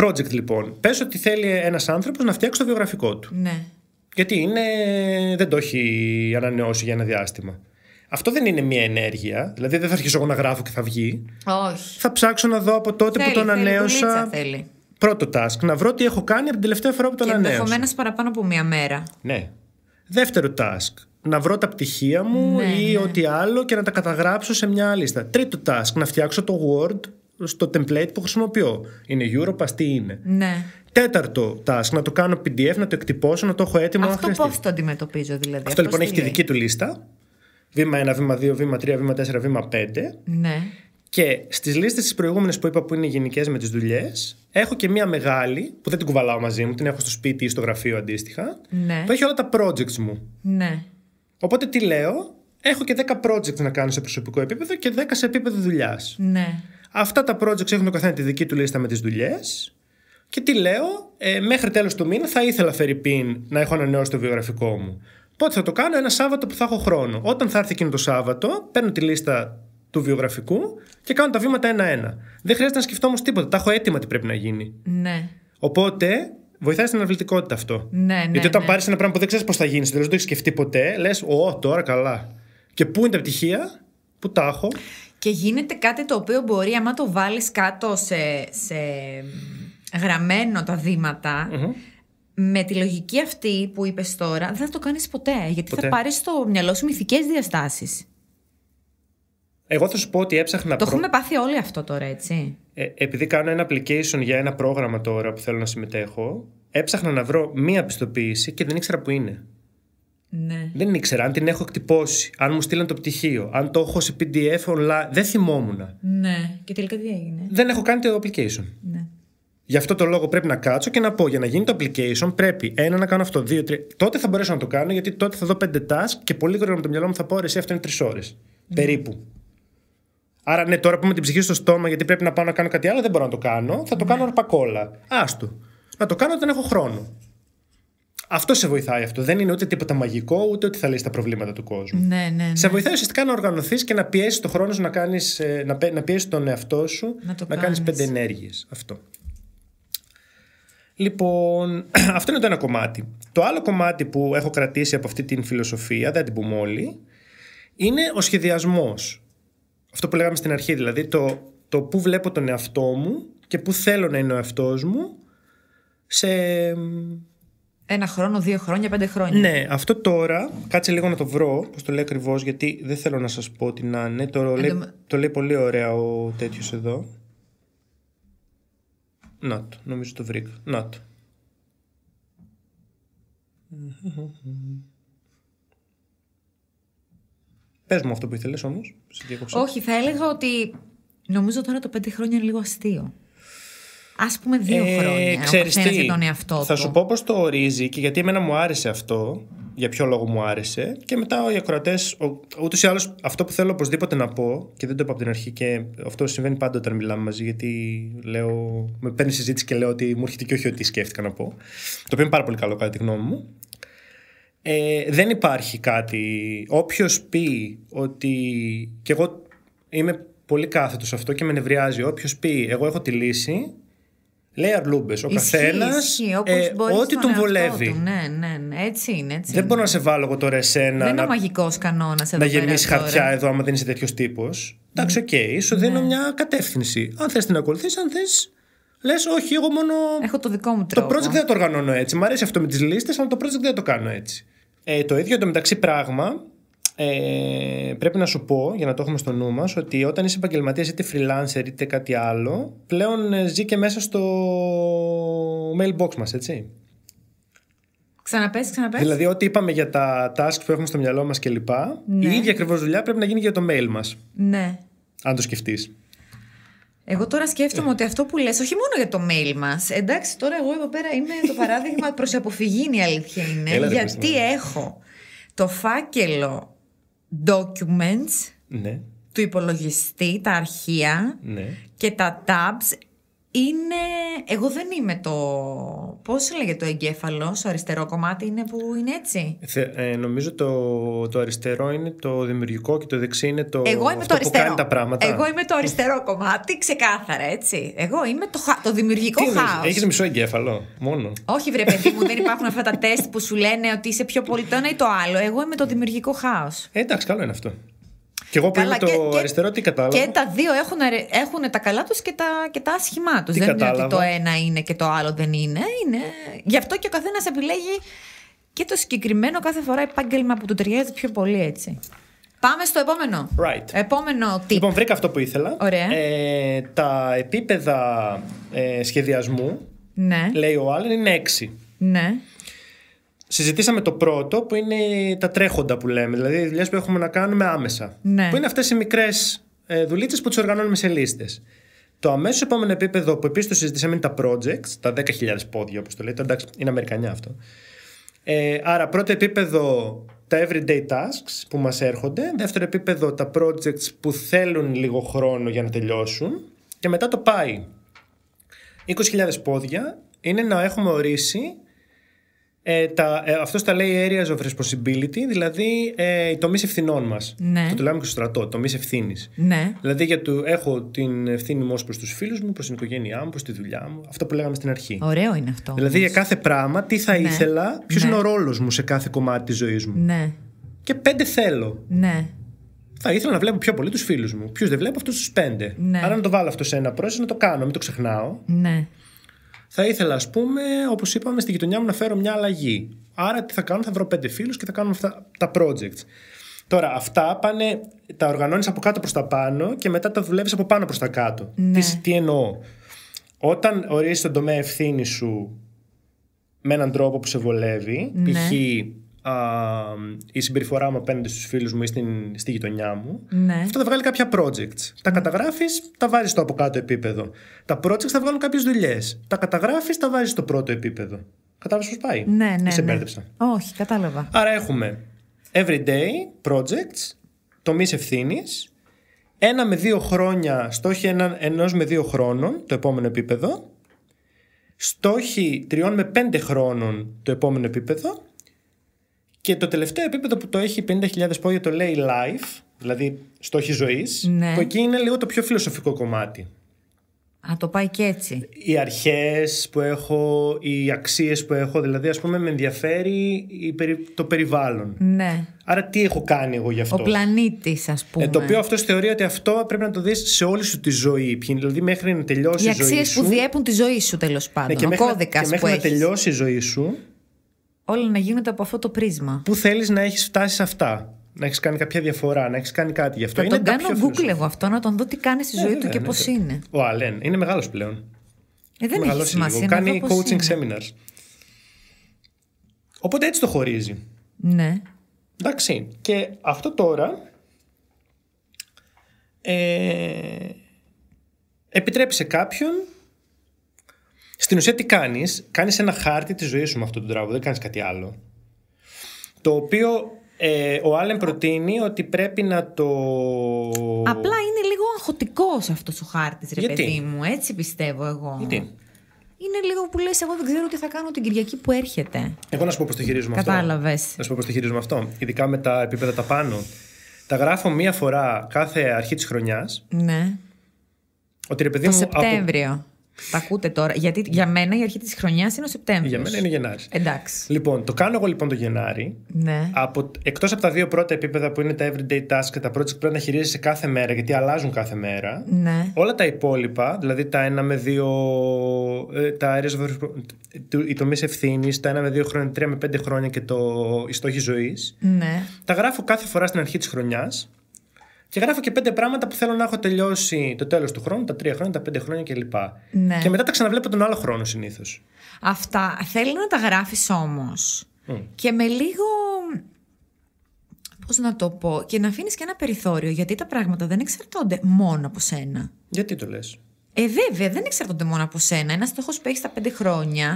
Project λοιπόν. Πες ότι θέλει ένας άνθρωπος να φτιάξει το βιογραφικό του. Ναι. Γιατί είναι, δεν το έχει ανανεώσει για ένα διάστημα. Αυτό δεν είναι μια ενέργεια. Δηλαδή δεν θα αρχίσω εγώ να γράφω και θα βγει. Όχι. Θα ψάξω να δω από τότε θέλει, που τον ανανέωσα. Θέλει, θέλει. Πρώτο task, να βρω τι έχω κάνει από την τελευταία φορά που τον ανέωσα. Ενδεχομένως παραπάνω από μία μέρα. Ναι. Δεύτερο task, να βρω τα πτυχία μου ναι, ή ναι. ό,τι άλλο και να τα καταγράψω σε μια λίστα. Τρίτο task, να φτιάξω το Word στο template που χρησιμοποιώ. Είναι Europa, τι είναι. Ναι. Τέταρτο task, να το κάνω PDF, να το εκτυπώσω, να το έχω έτοιμο. Αυτό πώς το αντιμετωπίζω δηλαδή. Αυτό, λοιπόν έχει τη δική του λίστα. Βήμα 1, βήμα 2, βήμα 3, βήμα 4, βήμα 5. Ναι. Και στις λίστες τις προηγούμενες που είπα που είναι γενικές με τις δουλειές, Έχω και μία μεγάλη, που δεν την κουβαλάω μαζί μου, την έχω στο σπίτι ή στο γραφείο αντίστοιχα. Ναι. Που έχει όλα τα projects μου. Ναι. Οπότε τι λέω, έχω και 10 projects να κάνω σε προσωπικό επίπεδο και 10 σε επίπεδο δουλειάς. Ναι. Αυτά τα projects έχουν το καθένας τη δική του λίστα με τις δουλειές. Και τι λέω, ε, μέχρι τέλος του μήνα θα ήθελα φερειπίν να έχω ανανεώσει το βιογραφικό μου. Πότε θα το κάνω, ένα Σάββατο που θα έχω χρόνο. Όταν θα έρθει εκείνο το Σάββατο, παίρνω τη λίστα του βιογραφικού και κάνω τα βήματα ένα-ένα. Δεν χρειάζεται να σκεφτώ όμως τίποτα. Τα έχω έτοιμα τι πρέπει να γίνει. Ναι. Οπότε βοηθάει στην αναβλητικότητα αυτό. Ναι, ναι, Γιατί όταν ναι. πάρεις ένα πράγμα που δεν ξέρεις πώς θα γίνει, δεν το έχεις σκεφτεί ποτέ, λες, Ω, τώρα καλά. Και πού είναι τα επιτυχία, που τα έχω. Και γίνεται κάτι το οποίο μπορεί, άμα το βάλεις κάτω σε, σε γραμμένο τα βηματα ενα ενα δεν χρειαζεται να σκεφτω ομω τιποτα τα εχω ετοιμα τι πρεπει να γινει ναι οποτε βοηθαει στην αναβλητικοτητα αυτο ναι ναι γιατι οταν ναι παρει ενα πραγμα που δεν ξερει πω θα γινει δεν το εχει σκεφτει ποτε λε ω τωρα καλα και που ειναι τα επιτυχια που τα εχω και γινεται κατι το οποιο μπορει αμα το βαλει κατω σε σε γραμμενο τα βηματα Με τη λογική αυτή που είπες τώρα, δεν θα το κάνεις ποτέ. Γιατί θα πάρεις στο μυαλό σου μυθικές διαστάσεις. Εγώ θα σου πω ότι έψαχνα. Το προ... έχουμε πάθει όλοι αυτό τώρα, έτσι. Ε, επειδή κάνω ένα application για ένα πρόγραμμα τώρα που θέλω να συμμετέχω, έψαχνα να βρω μία πιστοποίηση και δεν ήξερα που είναι. Ναι. Δεν ήξερα αν την έχω εκτυπώσει, αν μου στείλαν το πτυχίο, αν το έχω σε PDF online. Δεν θυμόμουν. Ναι. Και τελικά τι έγινε. Δεν έχω κάνει το application. Ναι. Γι' αυτό το λόγο πρέπει να κάτσω και να πω για να γίνει το application πρέπει ένα να κάνω αυτό, δύο, τρία. Τότε θα μπορέσω να το κάνω γιατί τότε θα δω πέντε task και πολύ γρήγορα με το μυαλό μου θα πω εσύ αυτό είναι τρεις ώρες. Ναι. Περίπου. Άρα, ναι, τώρα που με την ψυχή στο στόμα, γιατί πρέπει να πάω να κάνω κάτι άλλο, δεν μπορώ να το κάνω. Θα το κάνω ναι. αρπακόλα. Άστο. Να το κάνω όταν έχω χρόνο. Αυτό σε βοηθάει αυτό. Δεν είναι ούτε τίποτα μαγικό, ούτε ότι θα λύσει τα προβλήματα του κόσμου. Ναι, ναι, ναι. Σε βοηθάει ουσιαστικά να οργανωθείς και να πιέσεις τον χρόνο σου, να, κάνεις, ε, να, να πιέσεις τον εαυτό σου, να, να κάνεις πέντε ενέργειες. Αυτό. Λοιπόν, αυτό είναι το ένα κομμάτι. Το άλλο κομμάτι που έχω κρατήσει από αυτή την φιλοσοφία, δεν την πούμε όλοι, είναι ο σχεδιασμός αυτό που λέγαμε στην αρχή, δηλαδή το, το πού βλέπω τον εαυτό μου και πού θέλω να είναι ο εαυτός μου σε. Ένα χρόνο, δύο χρόνια, πέντε χρόνια. Ναι, αυτό τώρα, κάτσε λίγο να το βρω, πώς το λέει ακριβώς, γιατί δεν θέλω να σας πω τι να είναι. Το, λέει, το λέει πολύ ωραία ο τέτοιος εδώ. Να το, νομίζω το βρήκα. Να το. Πες μου αυτό που ήθελες όμως. Όχι, θα έλεγα ότι νομίζω τώρα το πέντε χρόνια είναι λίγο αστείο. Ας πούμε δύο ε, χρόνια. Ξέρεις τι, τον εαυτό του. Θα σου πω πώς το ορίζει και γιατί εμένα μου άρεσε αυτό. Για ποιο λόγο μου άρεσε. Και μετά οι ακροατές. Ούτως ή άλλως αυτό που θέλω οπωσδήποτε να πω και δεν το είπα από την αρχή και αυτό συμβαίνει πάντα όταν μιλάμε μαζί. Γιατί λέω, με παίρνει συζήτηση και λέω ότι μου έρχεται και όχι ότι σκέφτηκα να πω. Το οποίο είναι πάρα πολύ καλό κατά τη γνώμη μου. Ε, δεν υπάρχει κάτι. Όποιος πει ότι. και εγώ είμαι πολύ κάθετος σε αυτό και με νευριάζει. Όποιος πει, εγώ έχω τη λύση. Λέει αρλούμπες. Ο καθένα. Ε, ό,τι τον βολεύει. Του. Ναι, ναι, ναι. Έτσι είναι. Έτσι δεν είναι. μπορώ να σε βάλω εγώ τώρα εσένα. Δεν είναι ο μαγικός κανόνας εδώ. Να γεμίσει χαρτιά εδώ, άμα δεν είσαι τέτοιος τύπος. Εντάξει, οκ, okay, σου δίνω ναι. μια κατεύθυνση. Αν θες την ακολουθήσει, αν θες. Λες, όχι, εγώ μόνο. Έχω το δικό μου τρόπο. Το project δεν το οργανώνω έτσι. Μ' αρέσει αυτό με τις λίστες, αλλά το project δεν το κάνω έτσι. Ε, το ίδιο εντωμεταξύ πράγμα ε, πρέπει να σου πω, για να το έχουμε στο νου μας, ότι όταν είσαι επαγγελματίας είτε freelancer είτε κάτι άλλο, πλέον ε, ζει και μέσα στο mailbox μας, έτσι. Ξαναπέσει, ξαναπέσει. Δηλαδή, ό,τι είπαμε για τα tasks που έχουμε στο μυαλό μας κλπ. Ναι. Η ίδια ακριβώς δουλειά πρέπει να γίνει για το mail μας. Ναι. Αν το σκεφτείς. Εγώ τώρα σκέφτομαι ε. ότι αυτό που λες, όχι μόνο για το mail μας, εντάξει τώρα εγώ εδώ πέρα είμαι το παράδειγμα προς αποφυγή η αλήθεια είναι, γιατί έχω το φάκελο documents ναι. του υπολογιστή, τα αρχεία ναι. και τα tabs είναι. Εγώ δεν είμαι το. Πώς λέγεται το εγκέφαλος, το αριστερό κομμάτι είναι που είναι έτσι. Ε, νομίζω το, το αριστερό είναι το δημιουργικό και το δεξί είναι το. Εγώ είμαι το αριστερό. Που κάνει τα πράγματα. Εγώ είμαι το αριστερό κομμάτι, ξεκάθαρα έτσι. Εγώ είμαι το, το δημιουργικό χάος. Έχεις μισό εγκέφαλο, μόνο. Όχι, βρε παιδί μου, δεν υπάρχουν αυτά τα τεστ που σου λένε ότι είσαι πιο πολύ ή το άλλο. Εγώ είμαι το δημιουργικό χάος. Ε, εντάξει, καλό είναι αυτό. Και εγώ πλέον το αριστερό, τι κατάλαβα. Και τα δύο έχουν, τα καλά τους και τα, και τα άσχημά τους. Δεν κατάλαβα. είναι ότι το ένα είναι και το άλλο δεν είναι. είναι. Γι' αυτό και ο καθένας επιλέγει και το συγκεκριμένο κάθε φορά επάγγελμα που του ταιριάζει πιο πολύ έτσι. Πάμε στο επόμενο. Right. Επόμενο Τι; Λοιπόν, βρήκα αυτό που ήθελα. Ε, τα επίπεδα ε, σχεδιασμού, ναι. λέει ο Άλλεν, είναι έξι. Ναι. Συζητήσαμε το πρώτο που είναι τα τρέχοντα που λέμε, δηλαδή οι δουλειέ που έχουμε να κάνουμε άμεσα. Ναι. Που είναι αυτές οι μικρές ε, που τις οργανώνουμε σε λίστες. Το αμέσως επόμενο επίπεδο που επίσης το συζητήσαμε είναι τα projects, τα 10.000 πόδια όπως το λέτε. Εντάξει, είναι Αμερικανιά αυτό. Ε, άρα, πρώτο επίπεδο τα everyday tasks που μας έρχονται, δεύτερο επίπεδο τα projects που θέλουν λίγο χρόνο για να τελειώσουν και μετά το πάει. 20.000 πόδια είναι να έχουμε ορίσει ε, τα, ε, αυτός τα λέει areas of responsibility, δηλαδή ε, οι τομείς ευθυνών μας. Ναι. Το λέμε και στο στρατό, τομείς ευθύνης. Ναι. Δηλαδή για το, έχω την ευθύνη μου προς τους φίλους μου, προς την οικογένειά μου, προς τη δουλειά μου, αυτό που λέγαμε στην αρχή. Ωραίο είναι αυτό. Δηλαδή για κάθε πράγμα, τι θα ναι. ήθελα, ποιος ναι. είναι ο ρόλος μου σε κάθε κομμάτι της ζωής μου. Ναι. Και πέντε θέλω. Ναι. Θα ήθελα να βλέπω πιο πολύ τους φίλους μου. Ποιους δεν βλέπω, αυτούς τους πέντε. Ναι. Άρα να το βάλω αυτό σε ένα πρόσωπο, να το κάνω, μην το ξεχνάω. Ναι θα ήθελα, ας πούμε, όπως είπαμε, στη γειτονιά μου να φέρω μια αλλαγή. Άρα, τι θα κάνω, θα βρω πέντε φίλους και θα κάνω αυτά τα projects. Τώρα, αυτά πάνε, τα οργανώνεις από κάτω προς τα πάνω και μετά τα δουλεύεις από πάνω προς τα κάτω. Ναι. Τι, τι εννοώ. Όταν ορίζει τον τομέα ευθύνη σου με έναν τρόπο που σε βολεύει, ναι. π.χ α, η συμπεριφορά μου απέναντι στους φίλους μου ή στην, στη γειτονιά μου. Ναι. Αυτό θα βγάλει κάποια projects. Τα ναι. καταγράφεις, τα βάζεις στο από κάτω επίπεδο. Τα projects θα βγάλουν κάποιες δουλειές. Τα καταγράφεις, τα βάζεις στο πρώτο επίπεδο. Κατάλαβες πώς πάει. Ναι, ναι. Σε ναι. Όχι, κατάλαβα. Άρα έχουμε everyday projects, τομείς ευθύνης, ένα με δύο χρόνια, στόχοι ενό ενός με δύο χρόνων, το επόμενο επίπεδο, στόχοι τριών με πέντε χρόνων, το επόμενο επίπεδο και το τελευταίο επίπεδο που το έχει 50.000 πόδια το λέει life, δηλαδή στόχη ζωής, ναι. που εκεί είναι λίγο το πιο φιλοσοφικό κομμάτι. Α, το πάει και έτσι. Οι αρχές που έχω, οι αξίες που έχω, δηλαδή ας πούμε με ενδιαφέρει το περιβάλλον. Ναι. Άρα τι έχω κάνει εγώ γι' αυτό. Ο πλανήτης, ας πούμε. Ε, το οποίο αυτός θεωρεί ότι αυτό πρέπει να το δεις σε όλη σου τη ζωή. Δηλαδή μέχρι να τελειώσει η ζωή σου. Οι αξίες που διέπουν τη ζωή σου τέλος ναι, πάντων. και ο κώδικα μέχρι να τελειώσει η ζωή σου όλα να γίνονται από αυτό το πρίσμα. Πού θέλεις να έχεις φτάσει σε αυτά. Να έχεις κάνει κάποια διαφορά, να έχεις κάνει κάτι γι' αυτό. Να τον κάνω Google εγώ αυτό, να τον δω τι κάνει στη ε, ζωή του και ναι, πώς πώ είναι. Ο Αλέν είναι μεγάλος πλέον. Ε, δεν έχει σημασία. Κάνει coaching seminars. Οπότε έτσι το χωρίζει. Ναι. Εντάξει. Και αυτό τώρα. Ε, επιτρέπει σε κάποιον στην ουσία τι κάνεις, κάνεις ένα χάρτη της ζωής σου με αυτό τον τράβο, δεν κάνεις κάτι άλλο. Το οποίο ε, ο Άλεν προτείνει ότι πρέπει να το... Απλά είναι λίγο αγχωτικός αυτός ο χάρτης, ρε παιδί μου, έτσι πιστεύω εγώ. Γιατί? είναι λίγο που λες: Εγώ δεν ξέρω τι θα κάνω την Κυριακή που έρχεται. Εγώ να σου πω πώς το χειρίζουμε αυτό. Κατάλαβες. Να σου πω πώς το χειρίζουμε αυτό. Ειδικά με τα επίπεδα τα πάνω. Τα γράφω μία φορά κάθε αρχή της χρονιάς. Ναι. Ότι ρε παιδί το μου. Σεπτέμβριο. Τα ακούτε τώρα. Γιατί για μένα η αρχή της χρονιάς είναι ο Σεπτέμβριος. Για μένα είναι Γενάρης. Εντάξει. Λοιπόν, το κάνω εγώ λοιπόν το Γενάρη. Ναι. Από, εκτός από τα δύο πρώτα επίπεδα που είναι τα everyday tasks και τα projects που πρέπει να χειρίζεσαι κάθε μέρα, γιατί αλλάζουν κάθε μέρα. Ναι. Όλα τα υπόλοιπα, δηλαδή τα ένα με δύο. Ε, τα Οι τομείς ευθύνης, τα ένα με δύο χρόνια, τρία με πέντε χρόνια και το, στόχοι ζωής. Ναι. Τα γράφω κάθε φορά στην αρχή της χρονιάς. Και γράφω και πέντε πράγματα που θέλω να έχω τελειώσει το τέλος του χρόνου, τα τρία χρόνια, τα πέντε χρόνια κλπ. Ναι. Και μετά τα ξαναβλέπω τον άλλο χρόνο συνήθως. Αυτά. Θέλει να τα γράφεις όμως. Και με λίγο. Πώς να το πω. Και να αφήνεις και ένα περιθώριο. Γιατί τα πράγματα δεν εξαρτώνται μόνο από σένα. Γιατί το λες. Ε, βέβαια, δεν εξαρτώνται μόνο από σένα. Ένας στόχος που έχεις τα πέντε χρόνια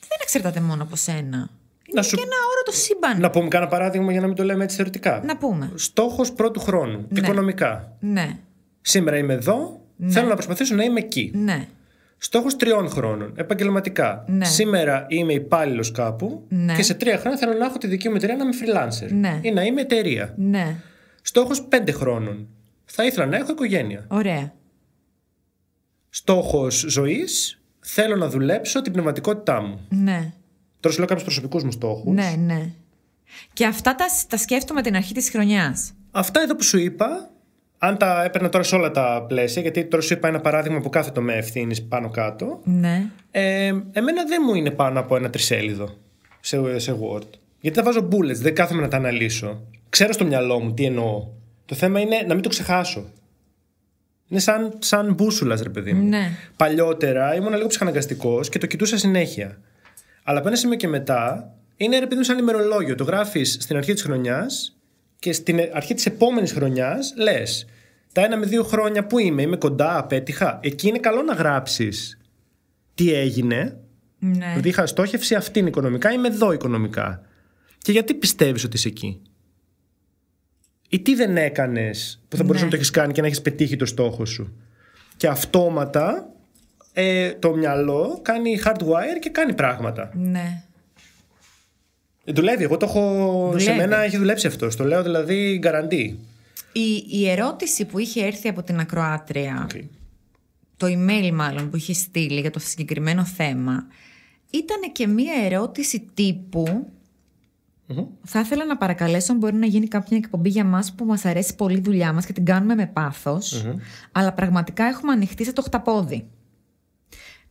δεν εξαρτάται μόνο από σένα να ένα όρο το σύμπαν. Να πούμε κάνα παράδειγμα για να μην το λέμε έτσι θεωρητικά. Να πούμε. Στόχος πρώτου χρόνου. Ναι. Οικονομικά. Ναι. Σήμερα είμαι εδώ. Ναι. Θέλω να προσπαθήσω να είμαι εκεί. Ναι. Στόχος τριών χρόνων. Επαγγελματικά. Ναι. Σήμερα είμαι υπάλληλος κάπου ναι. και σε τρία χρόνια θέλω να έχω τη δική μου εταιρεία να είμαι freelancer ναι. ή να είμαι εταιρεία. Ναι. Στόχος πέντε χρόνων. Θα ήθελα να έχω οικογένεια. Ωραία. Στόχος ζωής. Θέλω να δουλέψω την πνευματικότητά μου. Ναι. Τώρα σου λέω κάποιους προσωπικούς μου στόχους. Ναι, ναι. Και αυτά τα, τα σκέφτομαι την αρχή της χρονιάς. Αυτά εδώ που σου είπα, αν τα έπαιρνα τώρα σε όλα τα πλαίσια, γιατί τώρα σου είπα ένα παράδειγμα που κάθετο με ευθύνης πάνω κάτω. Ναι. Ε, εμένα δεν μου είναι πάνω από ένα τρισέλιδο σε, σε Word. Γιατί τα βάζω bullets, δεν κάθομαι να τα αναλύσω. Ξέρω στο μυαλό μου τι εννοώ. Το θέμα είναι να μην το ξεχάσω. Είναι σαν, σαν μπούσουλας, ρε παιδί μου. Ναι. Παλιότερα ήμουν λίγο ψυχαναγκαστικός και το κοιτούσα συνέχεια. Αλλά από ένα σημείο και μετά είναι επειδή παιδί σαν ημερολόγιο. Το γράφεις στην αρχή της χρονιάς και στην αρχή της επόμενης χρονιάς λες τα ένα με δύο χρόνια που είμαι, είμαι κοντά, απέτυχα. Εκεί είναι καλό να γράψεις τι έγινε. Ναι. Δηλαδή, είχα στόχευση αυτήν οικονομικά, είμαι εδώ οικονομικά. Και γιατί πιστεύεις ότι είσαι εκεί. Ή τι δεν έκανες που θα ναι. να το έχεις κάνει και να έχεις πετύχει το στόχο σου. Και αυτόματα ε, το μυαλό κάνει hardwire και κάνει πράγματα. Ναι. Ε, δουλεύει. Εγώ το έχω. Σε μένα έχει δουλέψει αυτό. Το λέω δηλαδή γκαραντί. Η, η ερώτηση που είχε έρθει από την Ακροάτρια. Okay. Το email μάλλον που είχε στείλει για το συγκεκριμένο θέμα ήταν και μία ερώτηση Θα ήθελα να παρακαλέσω αν μπορεί να γίνει κάποια εκπομπή για μας που μας αρέσει πολύ η δουλειά μας και την κάνουμε με παθο Αλλά πραγματικά έχουμε ανοιχτεί σε το χταπόδι.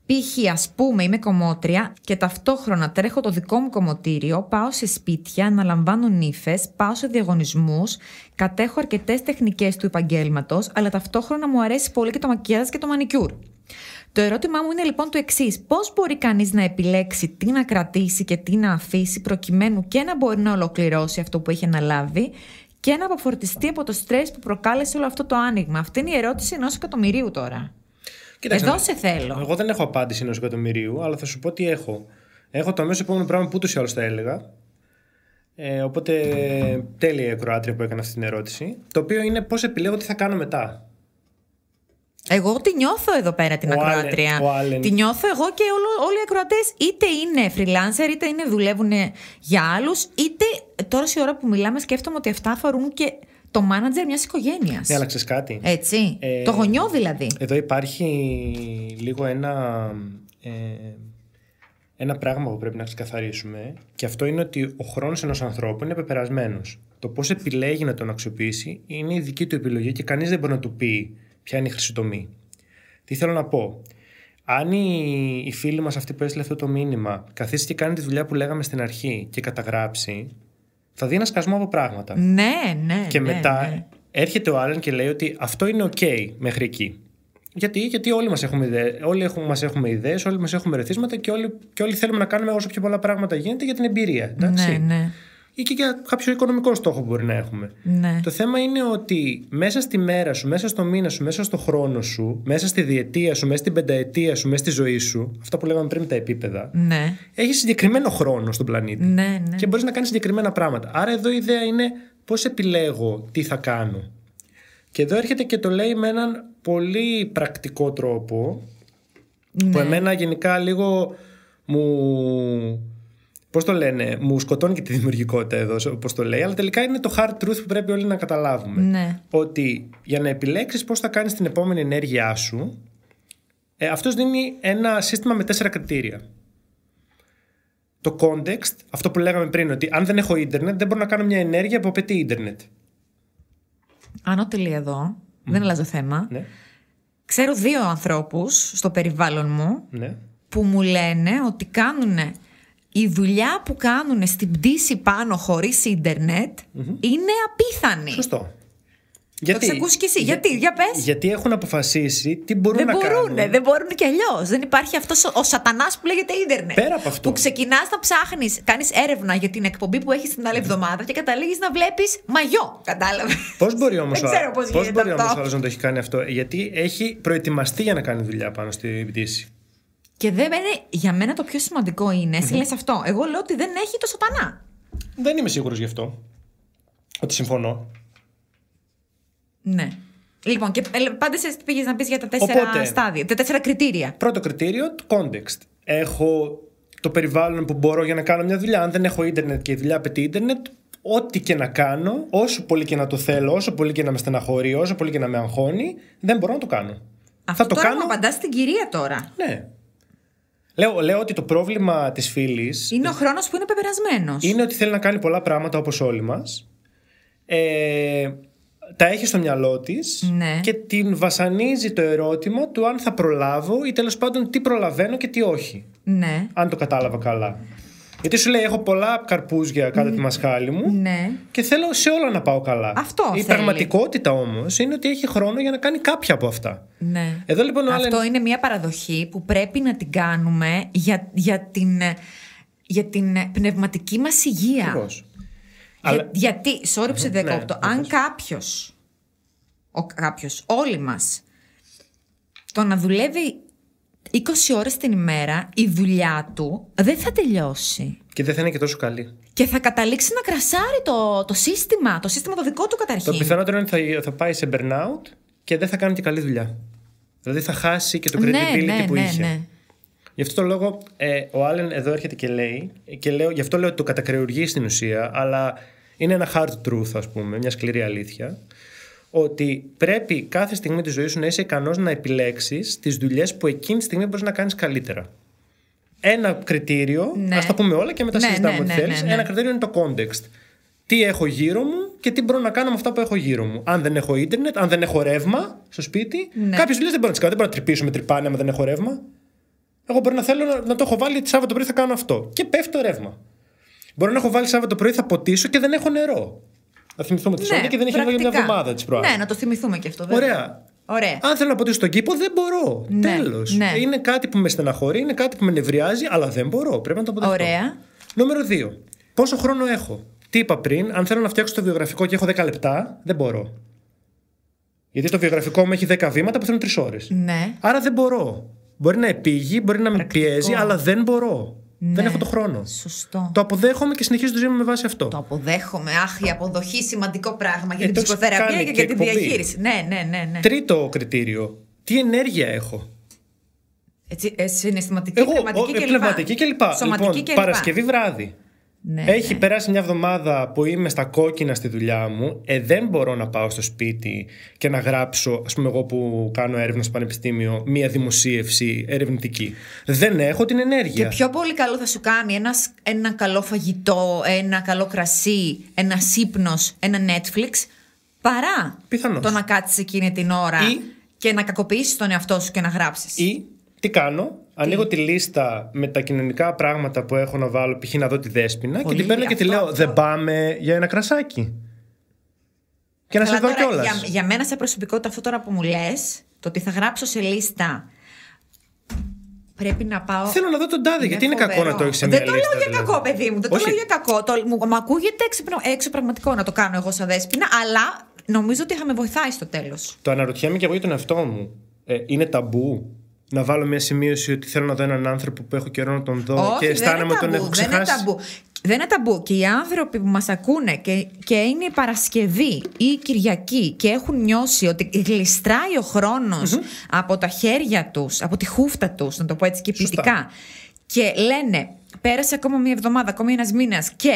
Π.χ. ας πούμε είμαι κομμότρια και ταυτόχρονα τρέχω το δικό μου κομμωτήριο, πάω σε σπίτια, αναλαμβάνω νύφες, πάω σε διαγωνισμούς, κατέχω αρκετές τεχνικές του επαγγέλματος, αλλά ταυτόχρονα μου αρέσει πολύ και το μακιάζ και το μανικιούρ. Το ερώτημά μου είναι λοιπόν το εξής: Πώς μπορεί κανείς να επιλέξει τι να κρατήσει και τι να αφήσει, προκειμένου και να μπορεί να ολοκληρώσει αυτό που έχει αναλάβει και να αποφορτιστεί από το στρες που προκάλεσε όλο αυτό το άνοιγμα. Αυτή είναι η ερώτηση ενός εκατομμυρίου τώρα. Κοίταξε, Εδώ σε θέλω. Εγώ δεν έχω απάντηση ενός εκατομμυρίου, αλλά θα σου πω τι έχω. Έχω το αμέσως επόμενο πράγμα που ούτως ή άλλως θα έλεγα. Ε, οπότε τέλεια η Κροάτρια που έκανα αυτή την ερώτηση. Το οποίο είναι πώς επιλέγω τι θα κάνω μετά. Εγώ τη νιώθω εδώ πέρα την ο ακροατρία. τη νιώθω εγώ και όλο, όλοι οι ακροατές, είτε είναι freelancer, είτε είναι δουλεύουν για άλλους, είτε τώρα σε ώρα που μιλάμε σκέφτομαι ότι αυτά αφορούν και το μάνατζερ μιας οικογένειας. Ναι, άλλαξε κάτι. Έτσι. Ε, το γονιό δηλαδή. Εδώ υπάρχει λίγο ένα. Ε, ένα πράγμα που πρέπει να ξεκαθαρίσουμε και αυτό είναι ότι ο χρόνος ενός ανθρώπου είναι πεπερασμένος. Το πώς επιλέγει να τον αξιοποιήσει είναι η δική του επιλογή και κανείς δεν μπορεί να του πει ποια είναι η χρυσή Τι θέλω να πω. Αν η η φίλη μα αυτή που έστειλε αυτό το μήνυμα καθίσει και κάνει τη δουλειά που λέγαμε στην αρχή και καταγράψει, θα δει ένα σκασμό από πράγματα. Ναι, ναι. Και ναι, μετά ναι. έρχεται ο Άλεν και λέει ότι αυτό είναι OK μέχρι εκεί. Γιατί, γιατί όλοι μας έχουμε, όλοι μας έχουμε ιδέες, όλοι μας έχουμε ρεθίσματα και όλοι, και όλοι θέλουμε να κάνουμε όσο πιο πολλά πράγματα γίνεται για την εμπειρία. Ναι, ναι ή και για κάποιο οικονομικό στόχο που μπορεί να έχουμε. Ναι. Το θέμα είναι ότι μέσα στη μέρα σου, μέσα στο μήνα σου, μέσα στο χρόνο σου, μέσα στη διετία σου, μέσα στην πενταετία σου, μέσα στη ζωή σου, αυτά που λέγαμε πριν τα επίπεδα, ναι. έχεις συγκεκριμένο χρόνο στον πλανήτη. Ναι, ναι. Και μπορείς να κάνεις συγκεκριμένα πράγματα. Άρα εδώ η ιδέα είναι πώς επιλέγω τι θα κάνω. Και εδώ έρχεται και το λέει με έναν πολύ πρακτικό τρόπο, ναι. που εμένα γενικά λίγο μου Πώς το λένε, μου σκοτώνει και τη δημιουργικότητα εδώ, όπως το λέει, αλλά τελικά είναι το hard truth που πρέπει όλοι να καταλάβουμε. Ναι. Ότι για να επιλέξεις πώς θα κάνεις την επόμενη ενέργειά σου, ε, αυτός δίνει ένα σύστημα με τέσσερα κριτήρια. Το context, αυτό που λέγαμε πριν, ότι αν δεν έχω ίντερνετ, δεν μπορώ να κάνω μια ενέργεια που απαιτεί ίντερνετ. Ανώ λέει εδώ, δεν αλλάζω θέμα. Ναι. Ξέρω δύο ανθρώπους στο περιβάλλον μου ναι. που μου λένε ότι κάνουν η δουλειά που κάνουν στην πτήση πάνω χωρίς είναι απίθανη. Σωστό. Γιατί, το ακούσει και εσύ. γιατί, για πες. Γιατί έχουν αποφασίσει τι μπορούν να μπορούν, κάνουν. Ε, δεν μπορούν και αλλιώς. Δεν υπάρχει αυτός ο σατανάς που λέγεται ίντερνετ. Πέρα από αυτό. Που ξεκινάς να ψάχνεις, κάνεις έρευνα για την εκπομπή που έχεις την άλλη εβδομάδα και καταλήγεις να βλέπεις μαγιό. Κατάλαβες. Πώς μπορεί όμως ο άλλο να το έχει κάνει αυτό. Γιατί έχει προετοιμαστεί για να κάνει δουλειά πάνω στην πτήση. Και δεν για μένα το πιο σημαντικό είναι, εσύ λες αυτό. Εγώ λέω ότι δεν έχει το σατανά. Δεν είμαι σίγουρος γι' αυτό. Ότι συμφωνώ. Ναι. Λοιπόν, και ε, πάντα σε πήγες να πεις για τα τέσσερα Οπότε, στάδια, τα τέσσερα κριτήρια. Πρώτο κριτήριο, το context. Έχω το περιβάλλον που μπορώ για να κάνω μια δουλειά. Αν δεν έχω ίντερνετ και η δουλειά απαιτεί ίντερνετ, ό,τι και να κάνω, όσο πολύ και να το θέλω, όσο πολύ και να με στεναχωρεί, όσο πολύ και να με αγχώνει, δεν μπορώ να το κάνω. Αυτό θα το τώρα κάνω. απαντάς στην κυρία τώρα. Ναι. Λέω, λέω ότι το πρόβλημα της φίλης. Είναι ο χρόνος που είναι πεπερασμένος. Είναι ότι θέλει να κάνει πολλά πράγματα όπως όλοι μας. Ε, τα έχει στο μυαλό της ναι. και την βασανίζει το ερώτημα του αν θα προλάβω ή τέλος πάντων τι προλαβαίνω και τι όχι. Ναι. Αν το κατάλαβα καλά. Γιατί σου λέει: Έχω πολλά καρπούζια κάτω από τη μασχάλη μου ναι. και θέλω σε όλα να πάω καλά. Αυτό Η πραγματικότητα όμως είναι ότι έχει χρόνο για να κάνει κάποια από αυτά. Ναι. Εδώ, λοιπόν, Αυτό είναι... μια παραδοχή που πρέπει να την κάνουμε για, για, την, για την πνευματική μας υγεία. Αλλά... Γιατί, sorry που 18, ναι, ναι, αν κάποιο. Κάποιος, όλοι μας, το να δουλεύει 20 ώρες την ημέρα η δουλειά του δεν θα τελειώσει. Και δεν θα είναι και τόσο καλή. Και θα καταλήξει να κρασάρει το, το σύστημα, το σύστημα το δικό του καταρχήν. Το πιθανότερο είναι ότι θα, θα πάει σε burnout και δεν θα κάνει και καλή δουλειά. Δηλαδή θα χάσει και το ναι, credibility ναι, ναι, που ναι, είχε. Ναι. Γι' αυτό το λόγο ε, ο Άλεν εδώ έρχεται και λέει, και λέω, γι' αυτό λέω ότι το κατακρεουργεί στην ουσία, αλλά είναι ένα hard truth, ας πούμε, μια σκληρή αλήθεια ότι πρέπει κάθε στιγμή της ζωής σου να είσαι ικανός να επιλέξεις τις δουλειές που εκείνη τη στιγμή μπορείς να κάνεις καλύτερα. Ένα κριτήριο, ναι. ας τα πούμε όλα και μετά ναι, συζητάμε ναι, ναι, θέλεις. Ναι, ναι. Ένα κριτήριο είναι το context. Τι έχω γύρω μου και τι μπορώ να κάνω με αυτά που έχω γύρω μου. Αν δεν έχω ίντερνετ, αν δεν έχω ρεύμα στο σπίτι. Ναι. Κάποιες δουλειές δεν μπορώ να τις κάνω. Δεν μπορώ να τρυπήσω με τρυπάνια αν δεν έχω ρεύμα. Εγώ μπορεί να θέλω να, να το έχω βάλει τη Σάββατο πρωί θα κάνω αυτό. Και πέφτει το ρεύμα. Μπορώ να έχω βάλει Σάββατο πρωί θα ποτίσω και δεν έχω νερό. Να θυμηθούμε τη Σόνη και δεν έχει για μια εβδομάδα της προάλλης. Ναι, να το θυμηθούμε και αυτό. Βέβαια. Ωραία. Ωραία. Αν θέλω να ποτίσω στον κήπο, δεν μπορώ. Ναι, Τέλος. Ναι. Είναι κάτι που με στεναχωρεί, είναι κάτι που με νευριάζει, αλλά δεν μπορώ. Πρέπει να το αποδεχτώ. Ωραία. Νούμερο 2. Πόσο χρόνο έχω. Τι είπα πριν, αν θέλω να φτιάξω το βιογραφικό και έχω 10 λεπτά, δεν μπορώ. Γιατί το βιογραφικό μου έχει 10 βήματα που θέλουν 3 ώρες. Ναι. Άρα δεν μπορώ. Μπορεί να επήγει, μπορεί να με πιέζει, αλλά δεν μπορώ. Δεν ναι. έχω το χρόνο. Σωστό. Το αποδέχομαι και συνεχίζω τη ζωή μου με βάση αυτό. Το αποδέχομαι. Αχ, η αποδοχή σημαντικό πράγμα για ε, την ψυχοθεραπεία και, για την διαχείριση. Ναι, ναι, ναι, ναι. Τρίτο κριτήριο. Τι ενέργεια έχω. Έτσι, ε, συναισθηματική, Εγώ, πνευματική λοιπόν, Παρασκευή βράδυ. Ναι, Έχει ναι. περάσει μια εβδομάδα που είμαι στα κόκκινα στη δουλειά μου. Ε, δεν μπορώ να πάω στο σπίτι και να γράψω, ας πούμε, εγώ που κάνω έρευνα στο πανεπιστήμιο, μια δημοσίευση ερευνητική. Δεν έχω την ενέργεια. Και πιο πολύ καλό θα σου κάνει ένας, ένα καλό φαγητό, ένα καλό κρασί, ένας ύπνος, ένα Netflix, παρά Πιθανώς. το να κάτσεις εκείνη την ώρα και να κακοποιήσεις τον εαυτό σου και να γράψεις. Ή τι κάνω, Ανοίγω τη λίστα με τα κοινωνικά πράγματα που έχω να βάλω, π.χ. να δω τη δέσπινα και την παίρνω και τη λέω: Δεν πάμε για ένα κρασάκι. Και να σε δω κιόλας. Για, για μένα, σε προσωπικότητα, αυτό τώρα που μου λες, το ότι θα γράψω σε λίστα πρέπει να πάω. Θέλω να δω τον τάδε, γιατί είναι κακό να το έχεις σε Δεν το λέω για δηλαδή. κακό, παιδί μου. Δεν το λέω για κακό. Το, μου, μου ακούγεται να το κάνω εγώ σαν δέσπινα, αλλά νομίζω ότι θα με βοηθάει στο τέλος. Το αναρωτιέμαι και εγώ για τον εαυτό μου. Ε, είναι ταμπού να βάλω μια σημείωση ότι θέλω να δω έναν άνθρωπο που έχω καιρό να τον δω και αισθάνομαι ότι τον έχω ξεχάσει. Δεν είναι ταμπού. Δεν είναι ταμπού. Και οι άνθρωποι που μας ακούνε και, και είναι η Παρασκευή ή η Κυριακή και έχουν νιώσει ότι γλιστράει ο χρονο από τα χέρια τους, από τη χούφτα τους, να το πω έτσι και Και λένε, πέρασε ακόμα μια εβδομάδα, ακόμα ένας μήνας και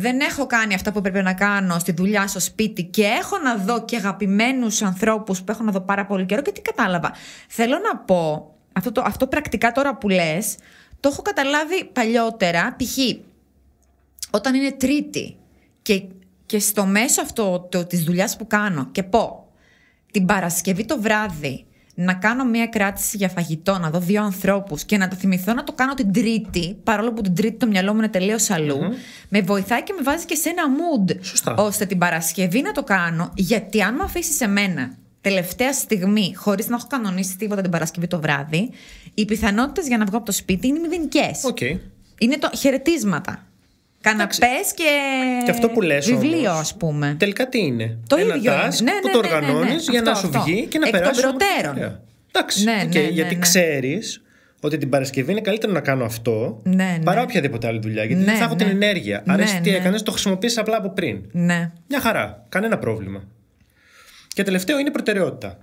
δεν έχω κάνει αυτά που πρέπει να κάνω στη δουλειά, στο σπίτι και έχω να δω και αγαπημένους ανθρώπους που έχω να δω πάρα πολύ καιρό και τι κατάλαβα. Θέλω να πω, αυτό, το, αυτό πρακτικά τώρα που λες, το έχω καταλάβει παλιότερα. Π.χ. όταν είναι Τρίτη και, και στο μέσο αυτό τη της που κάνω και πω την Παρασκευή το βράδυ να κάνω μία κράτηση για φαγητό, να δω δύο ανθρώπους και να το θυμηθώ να το κάνω την Τρίτη, παρόλο που την Τρίτη το μυαλό μου είναι τελείως με βοηθάει και με βάζει και σε ένα mood. Σωστά. ώστε την Παρασκευή να το κάνω, γιατί αν με αφήσεις σε μένα τελευταία στιγμή, χωρίς να έχω κανονίσει τίποτα την Παρασκευή το βράδυ, οι πιθανότητες για να βγω από το σπίτι είναι μηδενικές. Okay. Είναι το χαιρετίσματα. Καναπέ και, και αυτό που λες, βιβλίο, ας πούμε. Τελικά τι είναι. Το Ένα ίδιο. Task ναι, που ναι, το ναι, ναι, οργανώνεις ναι. για αυτό, να σου βγει και να περάσει. Εκ των προτέρων. Εντάξει. και γιατί ξέρεις ότι την Παρασκευή είναι καλύτερο να κάνω αυτό ναι, παρά οποιαδήποτε άλλη δουλειά. Γιατί ναι, θα έχω την ενέργεια. Άρα εσύ τι έκανες, το χρησιμοποιεί απλά από πριν. Ναι. Μια χαρά. Κανένα πρόβλημα. Και τελευταίο είναι η προτεραιότητα.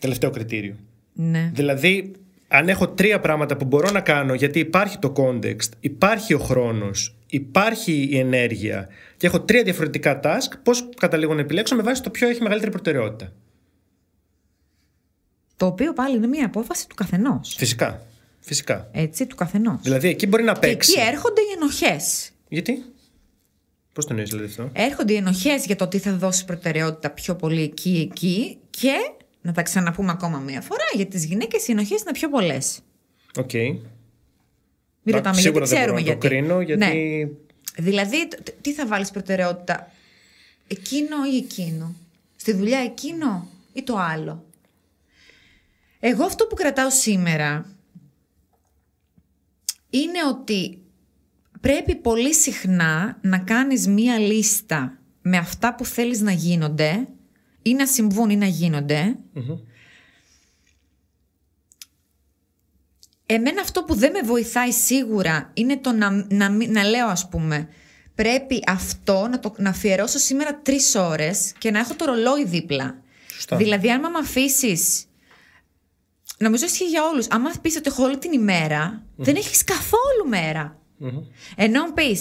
Τελευταίο κριτήριο. Ναι. Δηλαδή, αν έχω τρία πράγματα που μπορώ να κάνω γιατί υπάρχει το context, υπάρχει ο χρόνος, υπάρχει η ενέργεια και έχω τρία διαφορετικά task, πώς καταλήγω να επιλέξω με βάση το ποιο έχει μεγαλύτερη προτεραιότητα. Το οποίο πάλι είναι μια απόφαση του καθενός. Φυσικά. Φυσικά. Έτσι, του καθενός. Δηλαδή εκεί μπορεί να παίξει. Και εκεί έρχονται οι ενοχές. Γιατί? Πώς το νοεί, δηλαδή αυτό. Έρχονται οι ενοχές για το τι θα δώσει προτεραιότητα πιο πολύ εκεί, εκεί και να τα ξαναπούμε ακόμα μία φορά, για τις γυναίκες οι ενοχέ είναι πιο πολλές. Οκ. Okay. Μην ρωτάμε γιατί δεν ξέρουμε μπορώ, γιατί. Το κρίνω, γιατί... Ναι. Δηλαδή, τι θα βάλεις προτεραιότητα, εκείνο ή εκείνο, στη δουλειά εκείνο ή το άλλο. Εγώ αυτό που κρατάω σήμερα είναι ότι πρέπει πολύ συχνά να κάνεις μία λίστα με αυτά που θέλεις να γίνονται ή να συμβούν ή να γινονται Εμένα αυτό που δεν με βοηθάει σίγουρα είναι το να, να, λέω ας πούμε πρέπει αυτό να το να αφιερώσω σήμερα τρεις ώρες και να έχω το ρολόι δίπλα. Δηλαδή αν με αφήσεις. Νομίζω ισχύει για όλους. Αν πεις ότι έχω όλη την ημερα δεν έχεις καθόλου μέρα. Mm-hmm. Ενώ πει,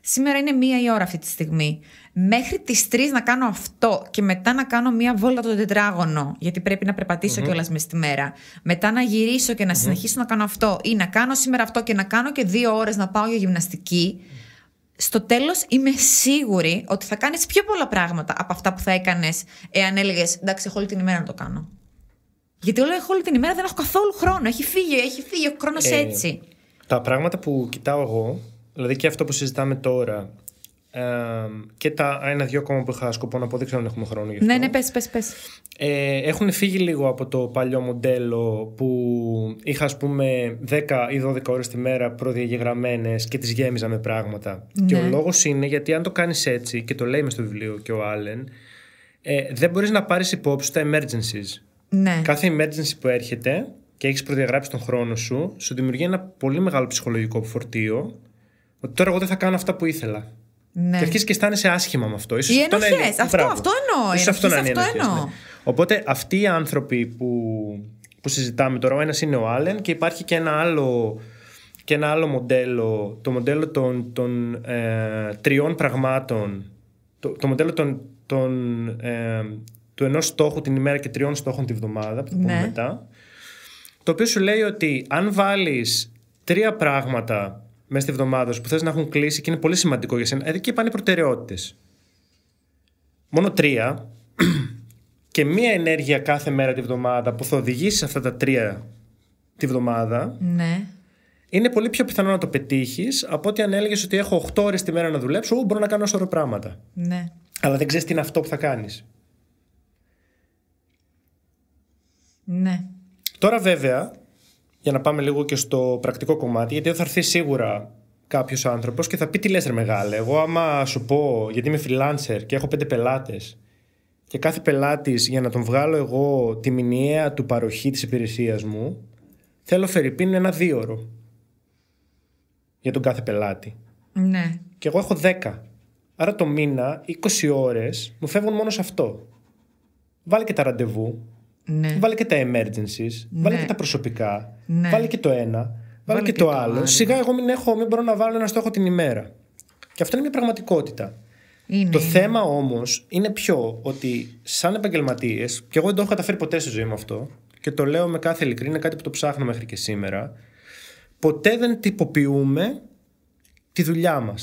σήμερα είναι μία η ώρα αυτή τη στιγμή μέχρι τις 3 να κάνω αυτό και μετά να κάνω μία βόλτα το τετράγωνο, γιατί πρέπει να περπατήσω mm-hmm. κιόλας μες τη μέρα. Μετά να γυρίσω και να συνεχίσω να κάνω αυτό ή να κάνω σήμερα αυτό και να κάνω και δύο ώρες να πάω για γυμναστική. Στο τέλος είμαι σίγουρη ότι θα κάνεις πιο πολλά πράγματα από αυτά που θα έκανες εάν έλεγες, εντάξει έχω όλη την ημέρα να το κάνω. Γιατί όλα έχω όλη την ημέρα δεν έχω καθόλου χρόνο. Έχει φύγει, έχει φύγει ο χρόνος ε, έτσι. Τα πράγματα που κοιτάω εγώ, δηλαδή και αυτό που συζητάμε τώρα, ε, και τα ένα-δυο ακόμα που είχα σκοπό να πω Δεν ξέρω αν έχουμε χρόνο γι' ναι, αυτό. Ναι, ναι, πες, πες, πες. Ε, έχουν φύγει λίγο από το παλιό μοντέλο που είχα ας πούμε 10 ή 12 ώρες τη μέρα προδιαγεγραμμένες και τις γέμιζα με πράγματα. Και ο ναι. λόγος είναι γιατί αν το κάνεις έτσι και το λέει μες στο βιβλίο και ο Άλεν ε, δεν μπορείς να πάρεις υπόψη τα emergencies. Ναι. Κάθε emergency που έρχεται και έχεις προδιαγράψει τον χρόνο σου σου δημιουργεί ένα πολύ μεγάλο ψυχολογικό φορτίο ότι τώρα εγώ δεν θα κάνω αυτά που ήθελα. Ναι. Και αρχίζεις και αισθάνεσαι άσχημα με αυτό. Ίσως Οι Αυτό, είναι... αυτό, αυτό εννοώ. Ίσως αυτό, να αυτό εννοώ. Ναι. Οπότε αυτοί οι άνθρωποι που, που συζητάμε τώρα, ο ένας είναι ο Άλεν και υπάρχει και ένα άλλο, και ένα άλλο μοντέλο, το μοντέλο των, των ε, τριών πραγμάτων. Το, μοντέλο των, των, ε, του ενός στόχου την ημέρα και τριών στόχων τη βδομάδα, που θα πούμε ναι. μετά. Το οποίο σου λέει ότι αν βάλεις τρία πράγματα μέσα στη εβδομάδα που θες να έχουν κλείσει και είναι πολύ σημαντικό για σένα. Εκεί και πάνε προτεραιότητες. Μόνο τρία και μία ενέργεια κάθε μέρα τη βδομάδα που θα οδηγήσει αυτά τα τρία τη βδομάδα. Ναι. Είναι πολύ πιο πιθανό να το πετύχεις από ότι αν έλεγες ότι έχω 8 ώρες τη μέρα να δουλέψω, μπορώ να κάνω σωρό πράγματα. Ναι. Αλλά δεν ξέρεις τι είναι αυτό που θα κάνεις. Ναι. Τώρα βέβαια, για να πάμε λίγο και στο πρακτικό κομμάτι, γιατί εδώ θα έρθει σίγουρα κάποιος άνθρωπος και θα πει τι λες, μεγάλε. Εγώ, άμα σου πω, γιατί είμαι freelancer και έχω πέντε πελάτες, και κάθε πελάτης για να τον βγάλω εγώ τη μηνιαία του παροχή της υπηρεσίας μου, θέλω φερειπίν ένα δίωρο για τον κάθε πελάτη. Ναι. Και εγώ έχω δέκα. Άρα το μήνα, 20 ώρες μου φεύγουν μόνο σε αυτό. Βάλει και τα ραντεβού, ναι. Βάλε και τα emergencies, ναι. βάλε και τα προσωπικά, ναι. βάλε και το ένα, βάλε, βάλε και, το, άλλο. άλλο. Σιγά εγώ μην, έχω, μην μπορώ να βάλω ένα στόχο την ημέρα. Και αυτό είναι μια πραγματικότητα. Είναι, το θέμα όμως είναι πιο ότι σαν επαγγελματίες, και εγώ δεν το έχω καταφέρει ποτέ στη ζωή μου αυτό, και το λέω με κάθε ειλικρίνεια, είναι κάτι που το ψάχνω μέχρι και σήμερα. Ποτέ δεν τυποποιούμε τη δουλειά μας.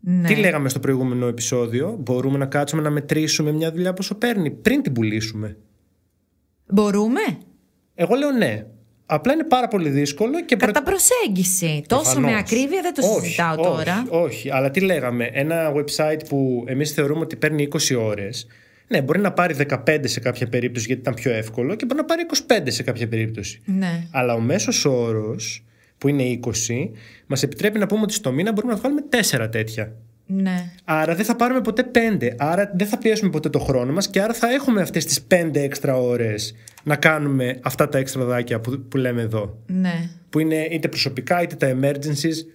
Ναι. Τι λέγαμε στο προηγούμενο επεισόδιο, Μπορούμε να κάτσουμε να μετρήσουμε μια δουλειά πόσο παίρνει πριν την πουλήσουμε. Μπορούμε. Εγώ λέω ναι. Απλά είναι πάρα πολύ δύσκολο και. Κατά προ... προσέγγιση. Τόσο με ακρίβεια δεν το συζητάω τώρα. Όχι, όχι, αλλά τι λέγαμε. Ένα website που εμείς θεωρούμε ότι παίρνει 20 ώρες. Ναι, μπορεί να πάρει 15 σε κάποια περίπτωση γιατί ήταν πιο εύκολο και μπορεί να πάρει 25 σε κάποια περίπτωση. Ναι. Αλλά ο μέσος όρος που είναι 20, μας επιτρέπει να πούμε ότι στο μήνα μπορούμε να βγάλουμε 4 τέτοια. Ναι. Άρα δεν θα πάρουμε ποτέ πέντε. Άρα δεν θα πιέσουμε ποτέ το χρόνο μας και άρα θα έχουμε αυτές τις πέντε έξτρα ώρες να κάνουμε αυτά τα έξτρα δάκια που, λέμε εδώ. Ναι. Που είναι είτε προσωπικά είτε τα emergencies.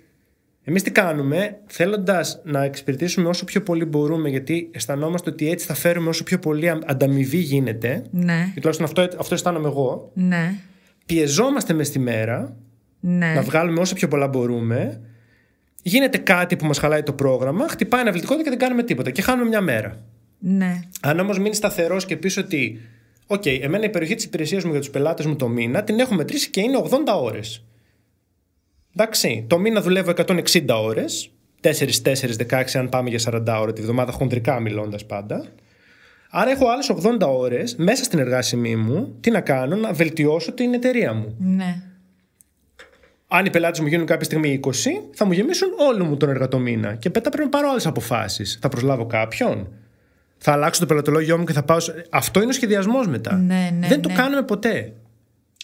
Εμείς τι κάνουμε, θέλοντας να εξυπηρετήσουμε όσο πιο πολύ μπορούμε, γιατί αισθανόμαστε ότι έτσι θα φέρουμε όσο πιο πολύ ανταμοιβή γίνεται. Ναι. Και τουλάχιστον αυτό, αυτό αισθάνομαι εγώ. Ναι. Πιεζόμαστε μες στη μέρα ναι. να βγάλουμε όσο πιο πολλά μπορούμε γίνεται κάτι που μας χαλάει το πρόγραμμα, χτυπάει ένα και δεν κάνουμε τίποτα και χάνουμε μια μέρα. Ναι. Αν όμως μείνεις σταθερός και πεις ότι, OK, εμένα η περιοχή της υπηρεσίας μου για τους πελάτες μου το μήνα την έχω μετρήσει και είναι 80 ώρες. Εντάξει, το μήνα δουλεύω 160 ώρε. 4-4-16 αν πάμε για 40 ώρες τη βδομάδα, χοντρικά μιλώντας πάντα. Άρα έχω άλλες 80 ώρες μέσα στην εργάσιμή μου. Τι να κάνω, να βελτιώσω την εταιρεία μου. Ναι αν οι πελάτες μου γίνουν κάποια στιγμή 20, θα μου γεμίσουν όλο μου τον εργατομήνα. Και μετά πρέπει να πάρω άλλες αποφάσεις. Θα προσλάβω κάποιον. Θα αλλάξω το πελατολόγιο μου και θα πάω. Αυτό είναι ο σχεδιασμός μετά. Ναι, ναι, Δεν το ναι. κάνουμε ποτέ.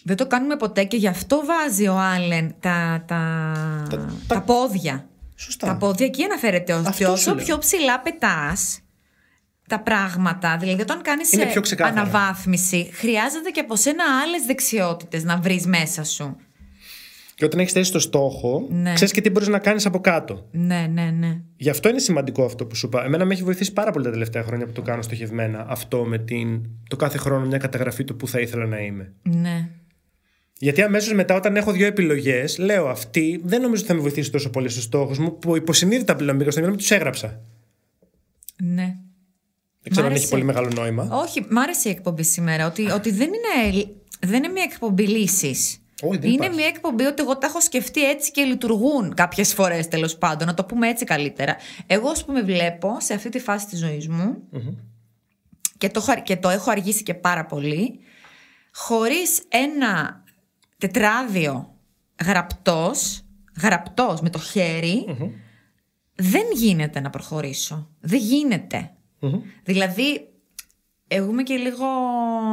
Δεν το κάνουμε ποτέ και γι' αυτό βάζει ο Άλεν τα, τα, τα, πόδια. Σωστά. Τα πόδια εκεί αναφέρεται. Ότι όσο πιο ψηλά πετάς τα πράγματα, δηλαδή όταν κάνεις αναβάθμιση, χρειάζεται και από σένα άλλες δεξιότητες να βρεις μέσα σου. Και όταν έχεις θέσει το στόχο, ναι. ξέρεις και τι μπορείς να κάνεις από κάτω. Ναι, ναι, ναι. Γι' αυτό είναι σημαντικό αυτό που σου είπα. Εμένα με έχει βοηθήσει πάρα πολύ τα τελευταία χρόνια που το κάνω στοχευμένα. Αυτό με την. το κάθε χρόνο μια καταγραφή του που θα ήθελα να είμαι. Ναι. Γιατί αμέσως μετά, όταν έχω δύο επιλογές, λέω αυτή δεν νομίζω ότι θα με βοηθήσει τόσο πολύ στους στόχους μου που υποσυνείδητα πλέον μπήκα στο μυαλό μου τους έγραψα. Ναι. Δεν ξέρω αν έχει πολύ μεγάλο νόημα. Όχι, μ' άρεσε η εκπομπή σήμερα. Ότι, ότι δεν, είναι, δεν είναι μια εκπομπή λύσης δεν είναι μια εκπομπή ότι εγώ τα έχω σκεφτεί έτσι και λειτουργούν κάποιες φορές τέλος πάντων. Να το πούμε έτσι καλύτερα. Εγώ, ας πούμε, βλέπω σε αυτή τη φάση της ζωής μου και, το, και το έχω αργήσει και πάρα πολύ. Χωρίς ένα τετράδιο γραπτός, γραπτός με το χερι δεν γίνεται να προχωρήσω. Δεν γινεται Δηλαδή, εγώ είμαι και λίγο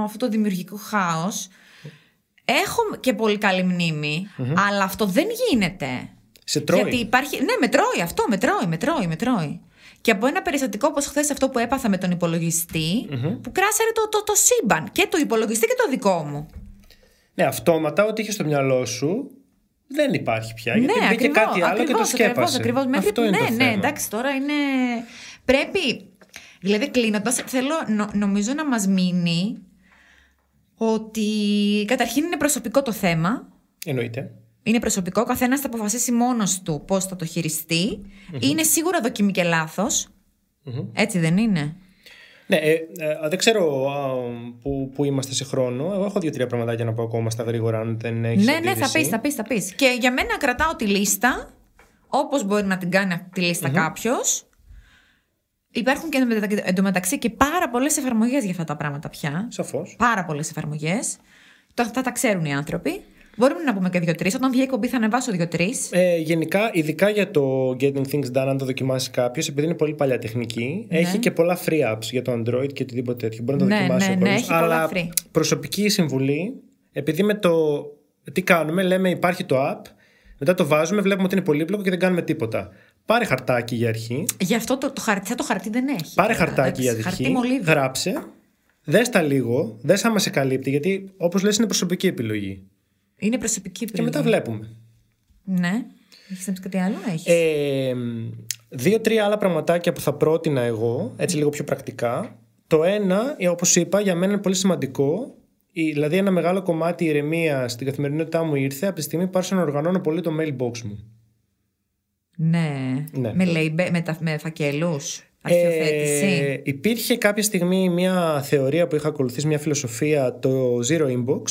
αυτό το δημιουργικό χάος Έχω και πολύ καλή αλλά αυτό δεν γίνεται. Σε τρώει. Γιατί υπάρχει... Ναι, με τρώει αυτό, με τρώει, με τρώει, με τρώει. Και από ένα περιστατικό όπως χθες αυτό που έπαθα με τον υπολογιστη που κράσαρε το, το, το σύμπαν και το υπολογιστή και το δικό μου. Ναι, αυτόματα ό,τι είχε στο μυαλό σου δεν υπάρχει πια. Ναι, γιατί μπήκε κάτι άλλο ακριβώς, και το σκέπασε. Ακριβώς, ακριβώς. Αυτό ναι, είναι το ναι, ναι εντάξει, τώρα είναι. Πρέπει. Δηλαδή, κλείνοντας, θέλω νομίζω να μας μείνει ότι καταρχήν είναι προσωπικό το θέμα. Εννοείται. Είναι προσωπικό, ο καθένας θα αποφασίσει μόνος του πώς θα το χειριστει Είναι σίγουρα δοκιμή και λαθο Έτσι δεν είναι. Ναι, ε, ε, δεν ξέρω που, που είμαστε σε χρόνο. Εγώ έχω δύο-τρία πραγματάκια να πω ακόμα στα γρήγορα, αν δεν έχεις. Ναι, ναι, θα πεις, θα πεις, θα πεις. Και για μένα κρατάω τη λίστα, όπως μπορεί να την κάνει τη λίστα κάποιος. Υπάρχουν και εντωμεταξύ και πάρα πολλές εφαρμογές για αυτά τα πράγματα πια. Σαφώς. Πάρα πολλές εφαρμογές. Αυτά τα ξέρουν οι άνθρωποι. Μπορούμε να πούμε και δύο-τρει. Όταν βγει η κομπή θα ανεβάσω δύο-τρει. Ε, γενικά, ειδικά για το Getting Things Done, αν το δοκιμάσει κάποιος, επειδή είναι πολύ παλιά τεχνική, ναι. έχει και πολλά free apps για το Android και οτιδήποτε τέτοιο. Μπορεί να το ναι, δοκιμάσει ναι, ο ναι, κόσμος, έχει Αλλά πολλά free. προσωπική συμβουλή, επειδή με το. Τι κάνουμε, λέμε υπάρχει το app, μετά το βάζουμε, βλέπουμε ότι είναι πολύπλοκο και δεν κάνουμε τίποτα. Πάρε χαρτάκι για αρχή. Γι' αυτό το, το, χαρτί, το χαρτί δεν έχει. Πάρε ε, χαρτάκι για αρχή. Γράψε. Δες τα λίγο. Δες άμα σε καλύπτει. Γιατί όπως λες είναι προσωπική επιλογή. Είναι προσωπική επιλογή. Και μετά βλέπουμε. Ναι. Έχεις να κάτι άλλο, έχεις. Ε, Δύο-τρία άλλα πραγματάκια που θα πρότεινα εγώ, έτσι λίγο πιο πρακτικά. Το ένα, ε, όπως είπα, για μένα είναι πολύ σημαντικό. Δηλαδή, ένα μεγάλο κομμάτι ηρεμίας στην καθημερινότητά μου ήρθε από τη στιγμή που άρχισα να οργανώνω πολύ το mailbox μου. Ναι. ναι. Με, λέει, με, τα, με φακέλους. Ε, υπήρχε κάποια στιγμή μια θεωρία που είχα ακολουθήσει, μια φιλοσοφία, το Zero Inbox.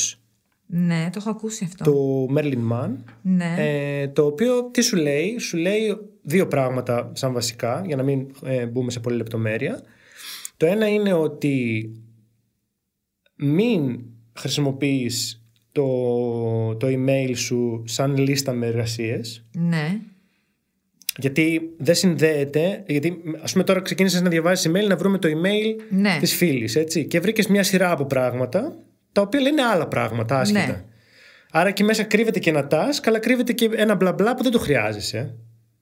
Ναι, το έχω ακούσει αυτό. Το Merlin Mann. Ναι. Ε, το οποίο τι σου λέει, σου λέει δύο πράγματα σαν βασικά, για να μην ε, μπούμε σε πολλή λεπτομέρεια. Το ένα είναι ότι μην χρησιμοποιείς το, το email σου σαν λίστα με εργασίες. Ναι. Γιατί δεν συνδέεται. Γιατί, ας πούμε, τώρα ξεκίνησες να διαβάζεις email, να βρούμε το email ναι. της φίλης. Και βρήκες μια σειρά από πράγματα, τα οποία λένε άλλα πράγματα, ναι. άσχετα. Άρα εκεί μέσα κρύβεται και ένα task, αλλά κρύβεται και ένα μπλα μπλα που δεν το χρειάζεσαι.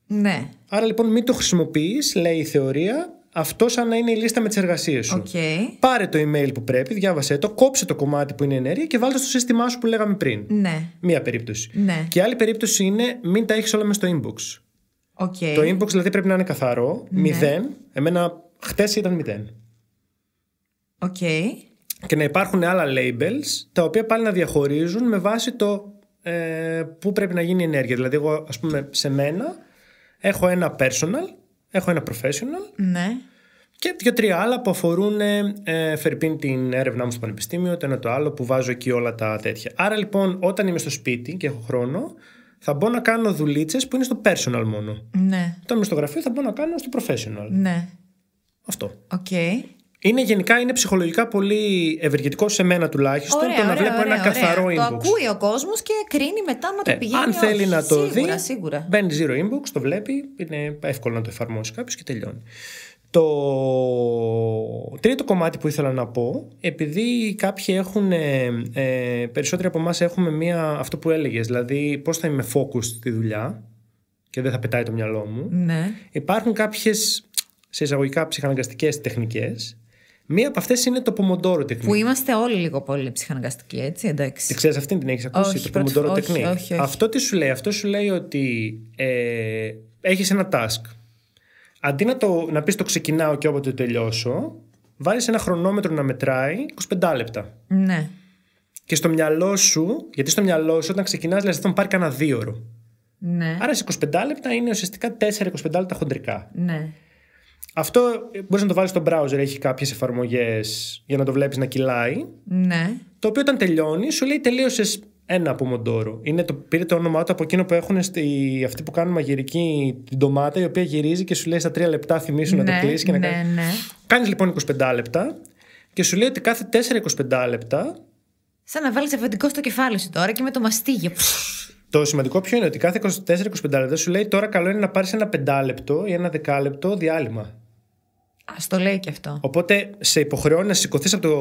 Ναι. Άρα λοιπόν μην το χρησιμοποιείς, λέει η θεωρία, αυτό σαν να είναι η λίστα με τις εργασίες σου. Okay. Πάρε το email που πρέπει, διάβασέ το, κόψε το κομμάτι που είναι ενέργεια και βάλτε στο σύστημά σου που λέγαμε πριν. Ναι. Μία περίπτωση. Ναι. Και άλλη περίπτωση είναι μην τα έχεις όλα μέσα στο inbox. Okay. Το inbox δηλαδή πρέπει να είναι καθαρό. Ναι. Μηδέν. Εμένα χτε ήταν μηδέν. Οκ. Okay. Και να υπάρχουν άλλα labels τα οποία πάλι να διαχωρίζουν με βάση το ε, πού πρέπει να γίνει η ενέργεια. Δηλαδή, εγώ ας πούμε σε μένα έχω ένα personal, έχω ένα professional. Ναι. Και δύο-τρία άλλα που αφορούν ε, ε φερπίν την έρευνά μου στο πανεπιστήμιο, το ένα το άλλο που βάζω εκεί όλα τα τέτοια. Άρα λοιπόν, όταν είμαι στο σπίτι και έχω χρόνο, θα μπορώ να κάνω δουλίτσες που είναι στο personal μόνο. Ναι. Το είμαι στο γραφείο θα μπορώ να κάνω στο professional. Ναι. Αυτό. Okay. Είναι γενικά είναι ψυχολογικά πολύ ευεργετικό σε μένα τουλάχιστον ωραία, το να βλέπω ένα καθαρό inbox. Το ακούει ο κόσμος και κρίνει μετά να το ε, πηγαίνει. Αν θέλει να το σίγουρα, δει, σίγουρα. μπαίνει zero inbox, το βλέπει, είναι εύκολο να το εφαρμόσει κάποιος και τελειώνει. Το τρίτο κομμάτι που ήθελα να πω, επειδή κάποιοι έχουν, ε, ε περισσότεροι από εμάς έχουμε μία, αυτό που έλεγες, δηλαδή πώς θα είμαι focused στη δουλειά και δεν θα πετάει το μυαλό μου. Ναι. Υπάρχουν κάποιες, σε εισαγωγικά, ψυχαναγκαστικές τεχνικές. Μία από αυτές είναι το πομοντόρο τεχνική. Που είμαστε όλοι λίγο πολύ ψυχαναγκαστικοί, έτσι, εντάξει. αυτήν την έχεις ακούσει, το πομοντόρο τεχνική. Αυτό τι σου λέει, αυτό σου λέει ότι ε, ένα task αντί να, το, να πεις το ξεκινάω και όποτε τελειώσω, βάλεις ένα χρονόμετρο να μετράει 25 λεπτά. Ναι. Και στο μυαλό σου, γιατί στο μυαλό σου όταν ξεκινάς λες θα μου πάρει κανένα δύο ώρο. Ναι. Άρα σε 25 λεπτά είναι ουσιαστικά 4-25 λεπτά χοντρικά. Ναι. Αυτό ε, μπορείς να το βάλεις στο browser, έχει κάποιες εφαρμογές για να το βλέπεις να κυλάει. Ναι. Το οποίο όταν τελειώνει, σου λέει τελείωσες ένα από Μοντόρο. Είναι το, πήρε το όνομά του από εκείνο που έχουν στη, αυτοί που κάνουν μαγειρική την ντομάτα, η οποία γυρίζει και σου λέει στα τρία λεπτά θυμίσουν ναι, να το ναι, κλείσεις και να κάνεις. Ναι. Κάνεις ναι. λοιπόν 25 λεπτά και σου λέει ότι κάθε 4-25 λεπτά. Σαν να βάλεις αφεντικό στο κεφάλι σου τώρα και με το μαστίγιο. Το σημαντικό ποιο είναι ότι κάθε 24-25 λεπτά σου λέει τώρα καλό είναι να πάρεις ένα πεντάλεπτο ή ένα δεκάλεπτο διάλειμμα. Ας το λέει και αυτό. Οπότε σε υποχρεώνει να σηκωθείς από το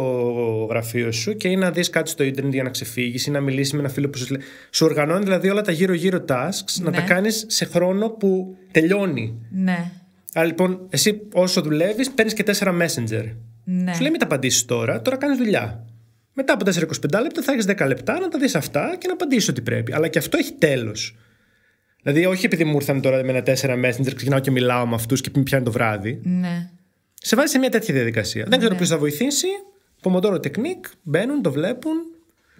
γραφείο σου και ή να δεις κάτι στο Ιντερνετ για να ξεφύγεις ή να μιλήσεις με ένα φίλο που σου λέει. Σου οργανώνει δηλαδή όλα τα γύρω-γύρω tasks να τα ναι. κάνεις σε χρόνο που τελειώνει. Ναι. Άρα λοιπόν, εσύ όσο δουλεύεις, παίρνεις και τέσσερα messenger. Ναι. Σου λέει μην τα απαντήσεις τώρα, τώρα κάνεις δουλειά. Μετά από 4-25 λεπτά θα έχεις 10 λεπτά να τα δεις αυτά και να απαντήσεις ό,τι πρέπει. Αλλά και αυτό έχει τέλος. Δηλαδή, όχι επειδή μου ήρθαν τώρα με ένα τέσσερα messenger, ξεκινάω και μιλάω με αυτούς και πιάνει το βράδυ. Ναι σε βάζει σε μια τέτοια διαδικασία. Δεν ξέρω ναι. ποιος θα βοηθήσει. Πομοντόρο τεκνίκ, μπαίνουν, το βλέπουν,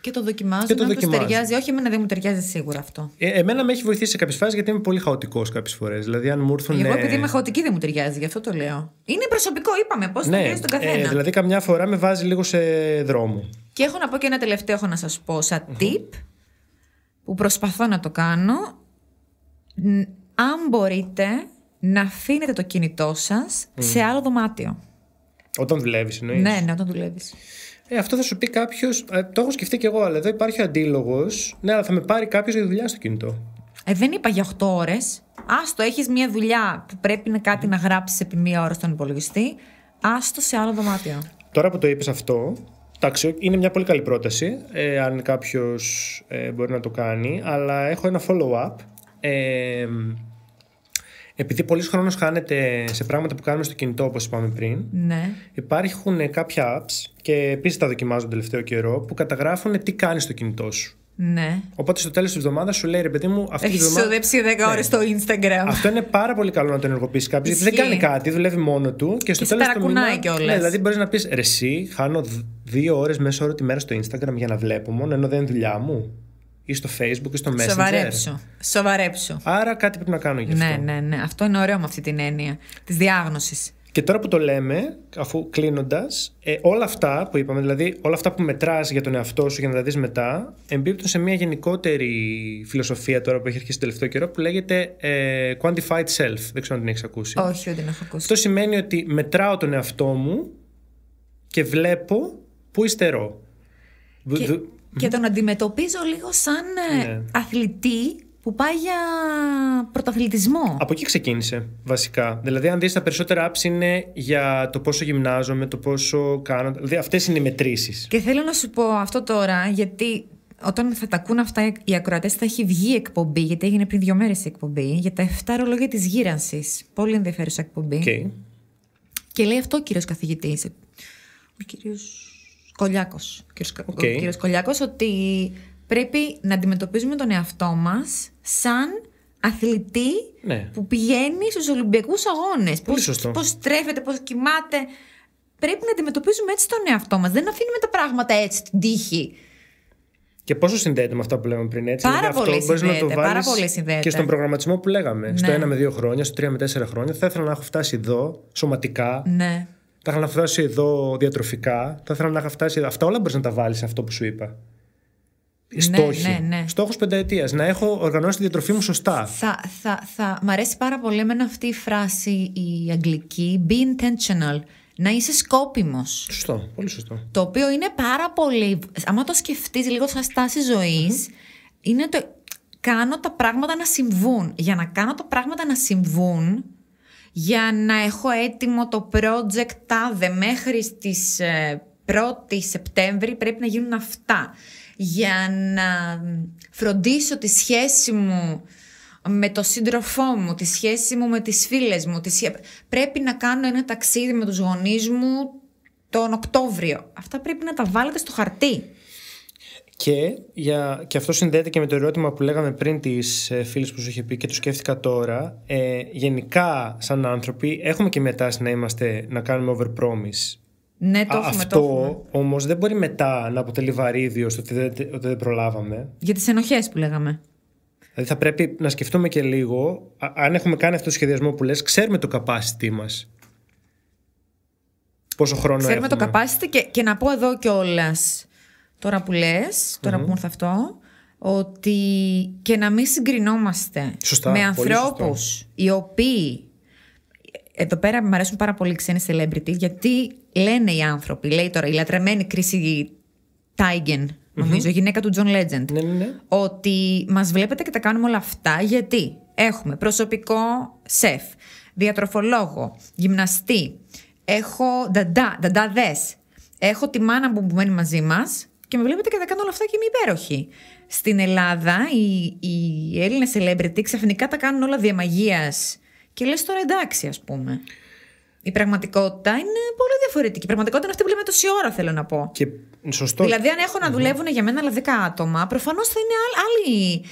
και το δοκιμάζουν. Και το δοκιμάζουν. ταιριάζει. Όχι, εμένα δεν μου ταιριάζει σίγουρα αυτό. Ε, εμένα με έχει βοηθήσει σε κάποιες φάσεις γιατί είμαι πολύ χαοτικός κάποιες φορές. Δηλαδή, αν μου έρθουν... Εγώ επειδή είμαι χαοτική δεν μου ταιριάζει, γι' αυτό το λέω. Είναι προσωπικό, είπαμε. Πώς ναι, ταιριάζει τον ε, καθένα. δηλαδή, καμιά φορά με βάζει λίγο σε δρόμο. Και έχω να πω και ένα τελευταίο έχω να σας πω σαν mm που προσπαθώ να το κάνω. Αν μπορείτε, να αφήνετε το κινητό σας mm. σε άλλο δωμάτιο. Όταν δουλεύεις, εννοείς. Ναι, ναι, όταν δουλεύεις. Ε, αυτό θα σου πει κάποιος. Ε, το έχω σκεφτεί κι εγώ, αλλά εδώ υπάρχει αντίλογος. Ναι, αλλά θα με πάρει κάποιος για δουλειά στο κινητό. Ε, δεν είπα για 8 ώρε. Άστο, έχεις μια δουλειά που πρέπει να κάτι να γράψεις επί μία ώρα στον υπολογιστή. Άστο σε άλλο δωμάτιο. Τώρα που το είπες αυτό, Εντάξει, είναι μια πολύ καλή πρόταση, ε, αν κάποιος ε, μπορεί να το κάνει, αλλά έχω ένα follow-up. Ε, επειδή πολλής χρόνος χάνεται σε πράγματα που κάνουμε στο κινητό, όπως είπαμε πριν, ναι. υπάρχουν κάποια apps και επίσης τα δοκιμάζω τον τελευταίο καιρό που καταγράφουν τι κάνει στο κινητό σου. Ναι. Οπότε στο τέλος της εβδομάδας σου λέει ρε παιδί μου, αυτή Έχεις τη εβδομάδα. Έχει ξοδέψει 10 ναι. ώρες στο Instagram. Αυτό είναι πάρα πολύ καλό να το ενεργοποιήσεις κάποιος γιατί δεν κάνει κάτι, δουλεύει μόνο του και στο τέλο Ναι, δηλαδή μπορείς να πεις ρε, εσύ, χάνω δύο ώρες μέσα ώρα τη μέρα στο Instagram για να βλέπω μόνο ενώ δεν είναι δουλειά μου ή στο Facebook ή στο Messenger. Σοβαρέψω. Σοβαρέψω. Άρα κάτι πρέπει να κάνω γι' αυτό. Ναι, ναι, ναι. Αυτό είναι ωραίο με αυτή την έννοια της διάγνωσης. Και τώρα που το λέμε, αφού κλείνοντας, ε, όλα αυτά που είπαμε, δηλαδή όλα αυτά που μετράς για τον εαυτό σου για να τα δεις μετά, εμπίπτουν σε μια γενικότερη φιλοσοφία τώρα που έχει αρχίσει τελευταίο καιρό που λέγεται ε, quantified self. Δεν ξέρω αν την έχεις ακούσει. Όχι, δεν έχω ακούσει. Αυτό σημαίνει ότι μετράω τον εαυτό μου και βλέπω πού υστερώ. Και και τον αντιμετωπίζω λίγο σαν ε, ναι. αθλητή που πάει για πρωτοαθλητισμό Από εκεί ξεκίνησε βασικά. Δηλαδή, αν δεις τα περισσότερα apps είναι για το πόσο γυμνάζομαι, το πόσο κάνω. Δηλαδή, αυτές είναι οι μετρήσεις. Και θέλω να σου πω αυτό τώρα, γιατί όταν θα τα ακούν αυτά οι ακροατές, θα έχει βγει εκπομπή, γιατί έγινε πριν δύο μέρες η εκπομπή, για τα 7 ρολόγια της γύρανσης. Πολύ ενδιαφέρουσα εκπομπή. Okay. Και λέει αυτό ο κύριος καθηγητής. Ο κύριος Κολιάκος, okay. ο κύριος Κολιάκος, ότι πρέπει να αντιμετωπίζουμε τον εαυτό μας σαν αθλητή ναι. που πηγαίνει στους Ολυμπιακούς Αγώνες. Πολύ πώς, σωστό. τρέφεται, πώς κοιμάται. Πρέπει να αντιμετωπίζουμε έτσι τον εαυτό μας. Δεν αφήνουμε τα πράγματα έτσι την τύχη. Και πόσο συνδέεται με αυτά που λέμε πριν, έτσι. Πάρα πολύ συνδέεται, να το πάρα πολύ συνδέεται. Και στον προγραμματισμό που λέγαμε, στο 1 ναι. με 2 χρόνια, στο 3 με 4 χρόνια, θα ήθελα να έχω φτάσει εδώ σωματικά. Ναι θα ήθελα να φτάσει εδώ διατροφικά, θα ήθελα να είχα φτάσει εδώ. Αυτά όλα μπορείς να τα βάλεις σε αυτό που σου είπα. Ναι, στόχοι. Ναι, ναι. Στόχος πενταετίας. Να έχω οργανώσει τη διατροφή μου σωστά. Θα, θα, θα... Μ' αρέσει πάρα πολύ εμένα αυτή η φράση η αγγλική. Be intentional. Να είσαι σκόπιμος. Σωστό. Πολύ σωστό. Το οποίο είναι πάρα πολύ... Άμα το σκεφτείς λίγο σαν σταση ζωής, είναι το... Κάνω τα πράγματα να συμβούν. Για να κάνω τα πράγματα να συμβούν, για να έχω έτοιμο το project τάδε μέχρι στις 1η ε, Σεπτέμβρη πρέπει να γίνουν αυτά. Για να φροντίσω τη σχέση μου με το σύντροφό μου, τη σχέση μου με τις φίλες μου. Πρέπει να κάνω ένα ταξίδι με τους γονείς μου τον Οκτώβριο. Αυτά πρέπει να τα βάλετε στο χαρτί. Και, για, και αυτό συνδέεται και με το ερώτημα που λέγαμε πριν της ε, φίλης που σου είχε πει και το σκέφτηκα τώρα. Ε, γενικά, σαν άνθρωποι, έχουμε και μετά να είμαστε να κάνουμε overpromise. Ναι, το έχουμε, Αυτό όμως δεν μπορεί μετά να αποτελεί βαρύδιο στο ότι δεν, ότι δεν προλάβαμε. Για τις ενοχές που λέγαμε. Δηλαδή θα πρέπει να σκεφτούμε και λίγο, α, αν έχουμε κάνει αυτό το σχεδιασμό που λες, ξέρουμε το capacity μας. Πόσο χρόνο ξέρουμε έχουμε. Ξέρουμε το capacity και, και να πω εδώ κιόλας. Τώρα που λες, τωρα που μου ήρθε αυτό, ότι και να μην συγκρινόμαστε με ανθρώπου οι οποίοι. Εδώ πέρα μου αρέσουν πάρα πολύ ξένοι celebrity, γιατί λένε οι άνθρωποι, λέει τώρα η λατρεμένη κρίση Τάιγκεν, νομίζω, mm-hmm. γυναίκα του Τζον ναι, Λέτζεντ... Ναι, ναι. ότι μας βλέπετε και τα κάνουμε όλα αυτά γιατί έχουμε προσωπικό σεφ, διατροφολόγο, γυμναστή, έχω νταντά, έχω τη μάνα που μένει μαζί μας και με βλέπετε και τα κάνω όλα αυτά και είμαι υπέροχη. Στην Ελλάδα οι, οι Έλληνες celebrity ξαφνικά τα κάνουν όλα διαμαγείας και λες τώρα εντάξει ας πούμε. Η πραγματικότητα είναι πολύ διαφορετική. Η πραγματικότητα είναι αυτή που λέμε τόση ώρα, θέλω να πω. Και σωστό. Δηλαδή, αν έχω να δουλευουν για μένα άλλα 10 άτομα, προφανώς θα είναι άλλη.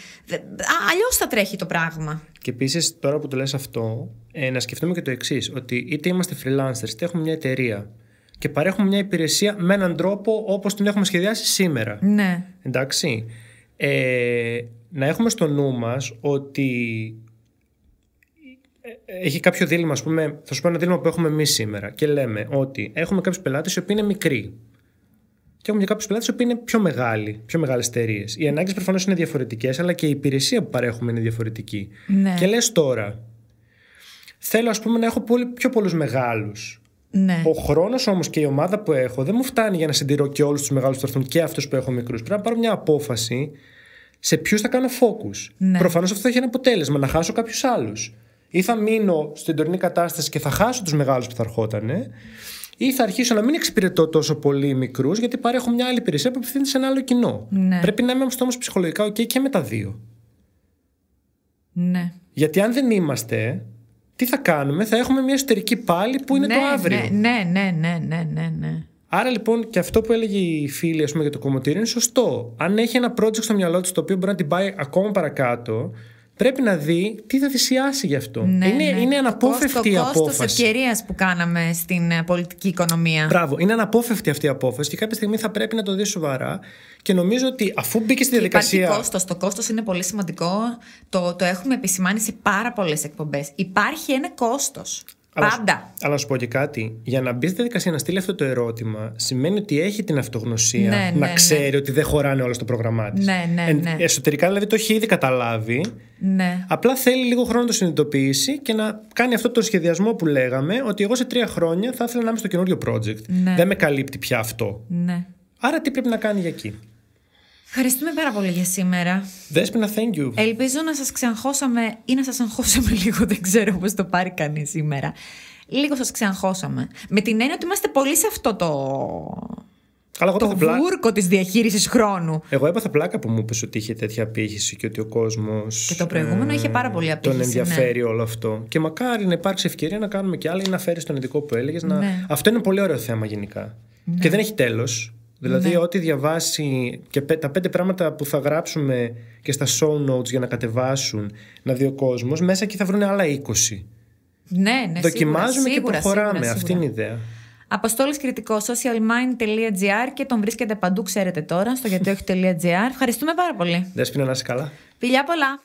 Αλλιώς θα τρέχει το πράγμα. Και επίσης, τώρα που το λες αυτό, ε, να σκεφτούμε και το εξής: Ότι είτε είμαστε freelancers, είτε έχουμε μια εταιρεία και παρέχουμε μια υπηρεσία με έναν τρόπο όπως την έχουμε σχεδιάσει σήμερα. Ναι. Εντάξει. Ε, να έχουμε στο νου μας ότι ε, έχει κάποιο δίλημα, ας πούμε, θα σου πω ένα δίλημα που έχουμε εμείς σήμερα και λέμε ότι έχουμε κάποιους πελάτες οι οποίοι είναι μικροί. Και έχουμε και κάποιους πελάτες οι οποίοι είναι πιο μεγάλοι, πιο μεγάλες εταιρείες. Οι ανάγκες προφανώς είναι διαφορετικές, αλλά και η υπηρεσία που παρέχουμε είναι διαφορετική. Ναι. Και λες τώρα, θέλω ας πούμε να έχω πολύ, πιο πολλούς μεγάλους. Ναι. Ο χρόνος όμως και η ομάδα που έχω δεν μου φτάνει για να συντηρώ και όλους τους μεγάλους που έρθουν και αυτούς που έχω μικρούς. Πρέπει να πάρω μια απόφαση σε ποιους θα κάνω focus. Ναι. Προφανώς αυτό θα έχει ένα αποτέλεσμα, να χάσω κάποιους άλλους. Ή θα μείνω στην τωρινή κατάσταση και θα χάσω τους μεγάλους που θα ερχόταν. ή θα αρχίσω να μην εξυπηρετώ τόσο πολύ μικρούς, γιατί παρέχω μια άλλη υπηρεσία που απευθύνεται σε ένα άλλο κοινό. Ναι. Πρέπει να είμαι όμως ψυχολογικά OK και με δύο. Ναι. Γιατί αν δεν είμαστε, τι θα κάνουμε, θα έχουμε μια εσωτερική πάλι που είναι το ναι, αύριο. Ναι, ναι, ναι, ναι, ναι, ναι, ναι. Άρα λοιπόν και αυτό που έλεγε η φίλη πούμε, για το κομμωτήριο είναι σωστό. Αν έχει ένα project στο μυαλό της το οποίο μπορεί να την πάει ακόμα παρακάτω πρέπει να δει τι θα θυσιάσει γι' αυτό. Ναι, είναι, ναι. αναπόφευκτη η απόφαση. Είναι ευκαιρίας που κάναμε στην ε, πολιτική οικονομία. Μπράβο, είναι αναπόφευτη αυτή η απόφαση και κάποια στιγμή θα πρέπει να το δει σοβαρά. Και νομίζω ότι αφού μπήκε στη διαδικασία. Υπάρχει κόστος. Το κόστος είναι πολύ σημαντικό. Το, το έχουμε επισημάνει σε πάρα πολλές εκπομπές. Υπάρχει ένα κόστος. Πάντα. Αλλά, να σου πω και κάτι. Για να μπει στη διαδικασία να στείλει αυτό το ερώτημα, σημαίνει ότι έχει την αυτογνωσία ναι, να ναι, ναι. ξέρει ότι δεν χωράνε όλα στο πρόγραμμά της. Ναι, ναι, ναι. Εσωτερικά δηλαδή το έχει ήδη καταλάβει. Ναι. Απλά θέλει λίγο χρόνο να το συνειδητοποιήσει και να κάνει αυτό το σχεδιασμό που λέγαμε, ότι εγώ σε τρία χρόνια θα ήθελα να είμαι στο καινούριο project. Δεν με καλύπτει πια αυτό. Ναι. Άρα τι πρέπει να κάνει για εκεί. Ευχαριστούμε πάρα πολύ για σήμερα. Δέσποινα, thank you. Ελπίζω να σας ξανχώσαμε ή να σας αγχώσαμε λίγο, δεν ξέρω πώς το πάρει κανείς σήμερα. Λίγο σας ξανχώσαμε. Με την έννοια ότι είμαστε πολύ σε αυτό το... Αλλά εγώ το βούρκο διαχείρισης χρόνου. Εγώ έπαθα πλάκα που μου είπες ότι είχε τέτοια απήχηση και ότι ο κόσμος. Και το προηγούμενο ε, είχε πάρα ε, πολύ απήχηση. Τον ναι. ενδιαφέρει όλο αυτό. Και μακάρι να υπάρξει ευκαιρία να κάνουμε κι άλλα ή να φέρεις τον ειδικό που έλεγες. Ναι. Αυτό είναι πολύ ωραίο θέμα γενικά. Ναι. Και δεν έχει τέλος. Δηλαδή, ναι. ό,τι διαβάσει και τα πέντε πράγματα που θα γράψουμε και στα show notes για να κατεβάσουν να δει ο κόσμος, μέσα εκεί θα βρουν άλλα είκοσι. Ναι, ναι, Δοκιμάζουμε σίγουρα, και προχωράμε. Σίγουρα, σίγουρα. Αυτή είναι η ιδέα. Αποστόλης κριτικό socialmind.gr και τον βρίσκεται παντού, ξέρετε τώρα, στο όχι.gr. Ευχαριστούμε πάρα πολύ. σπίνα να είσαι καλά. Φιλιά πολλά.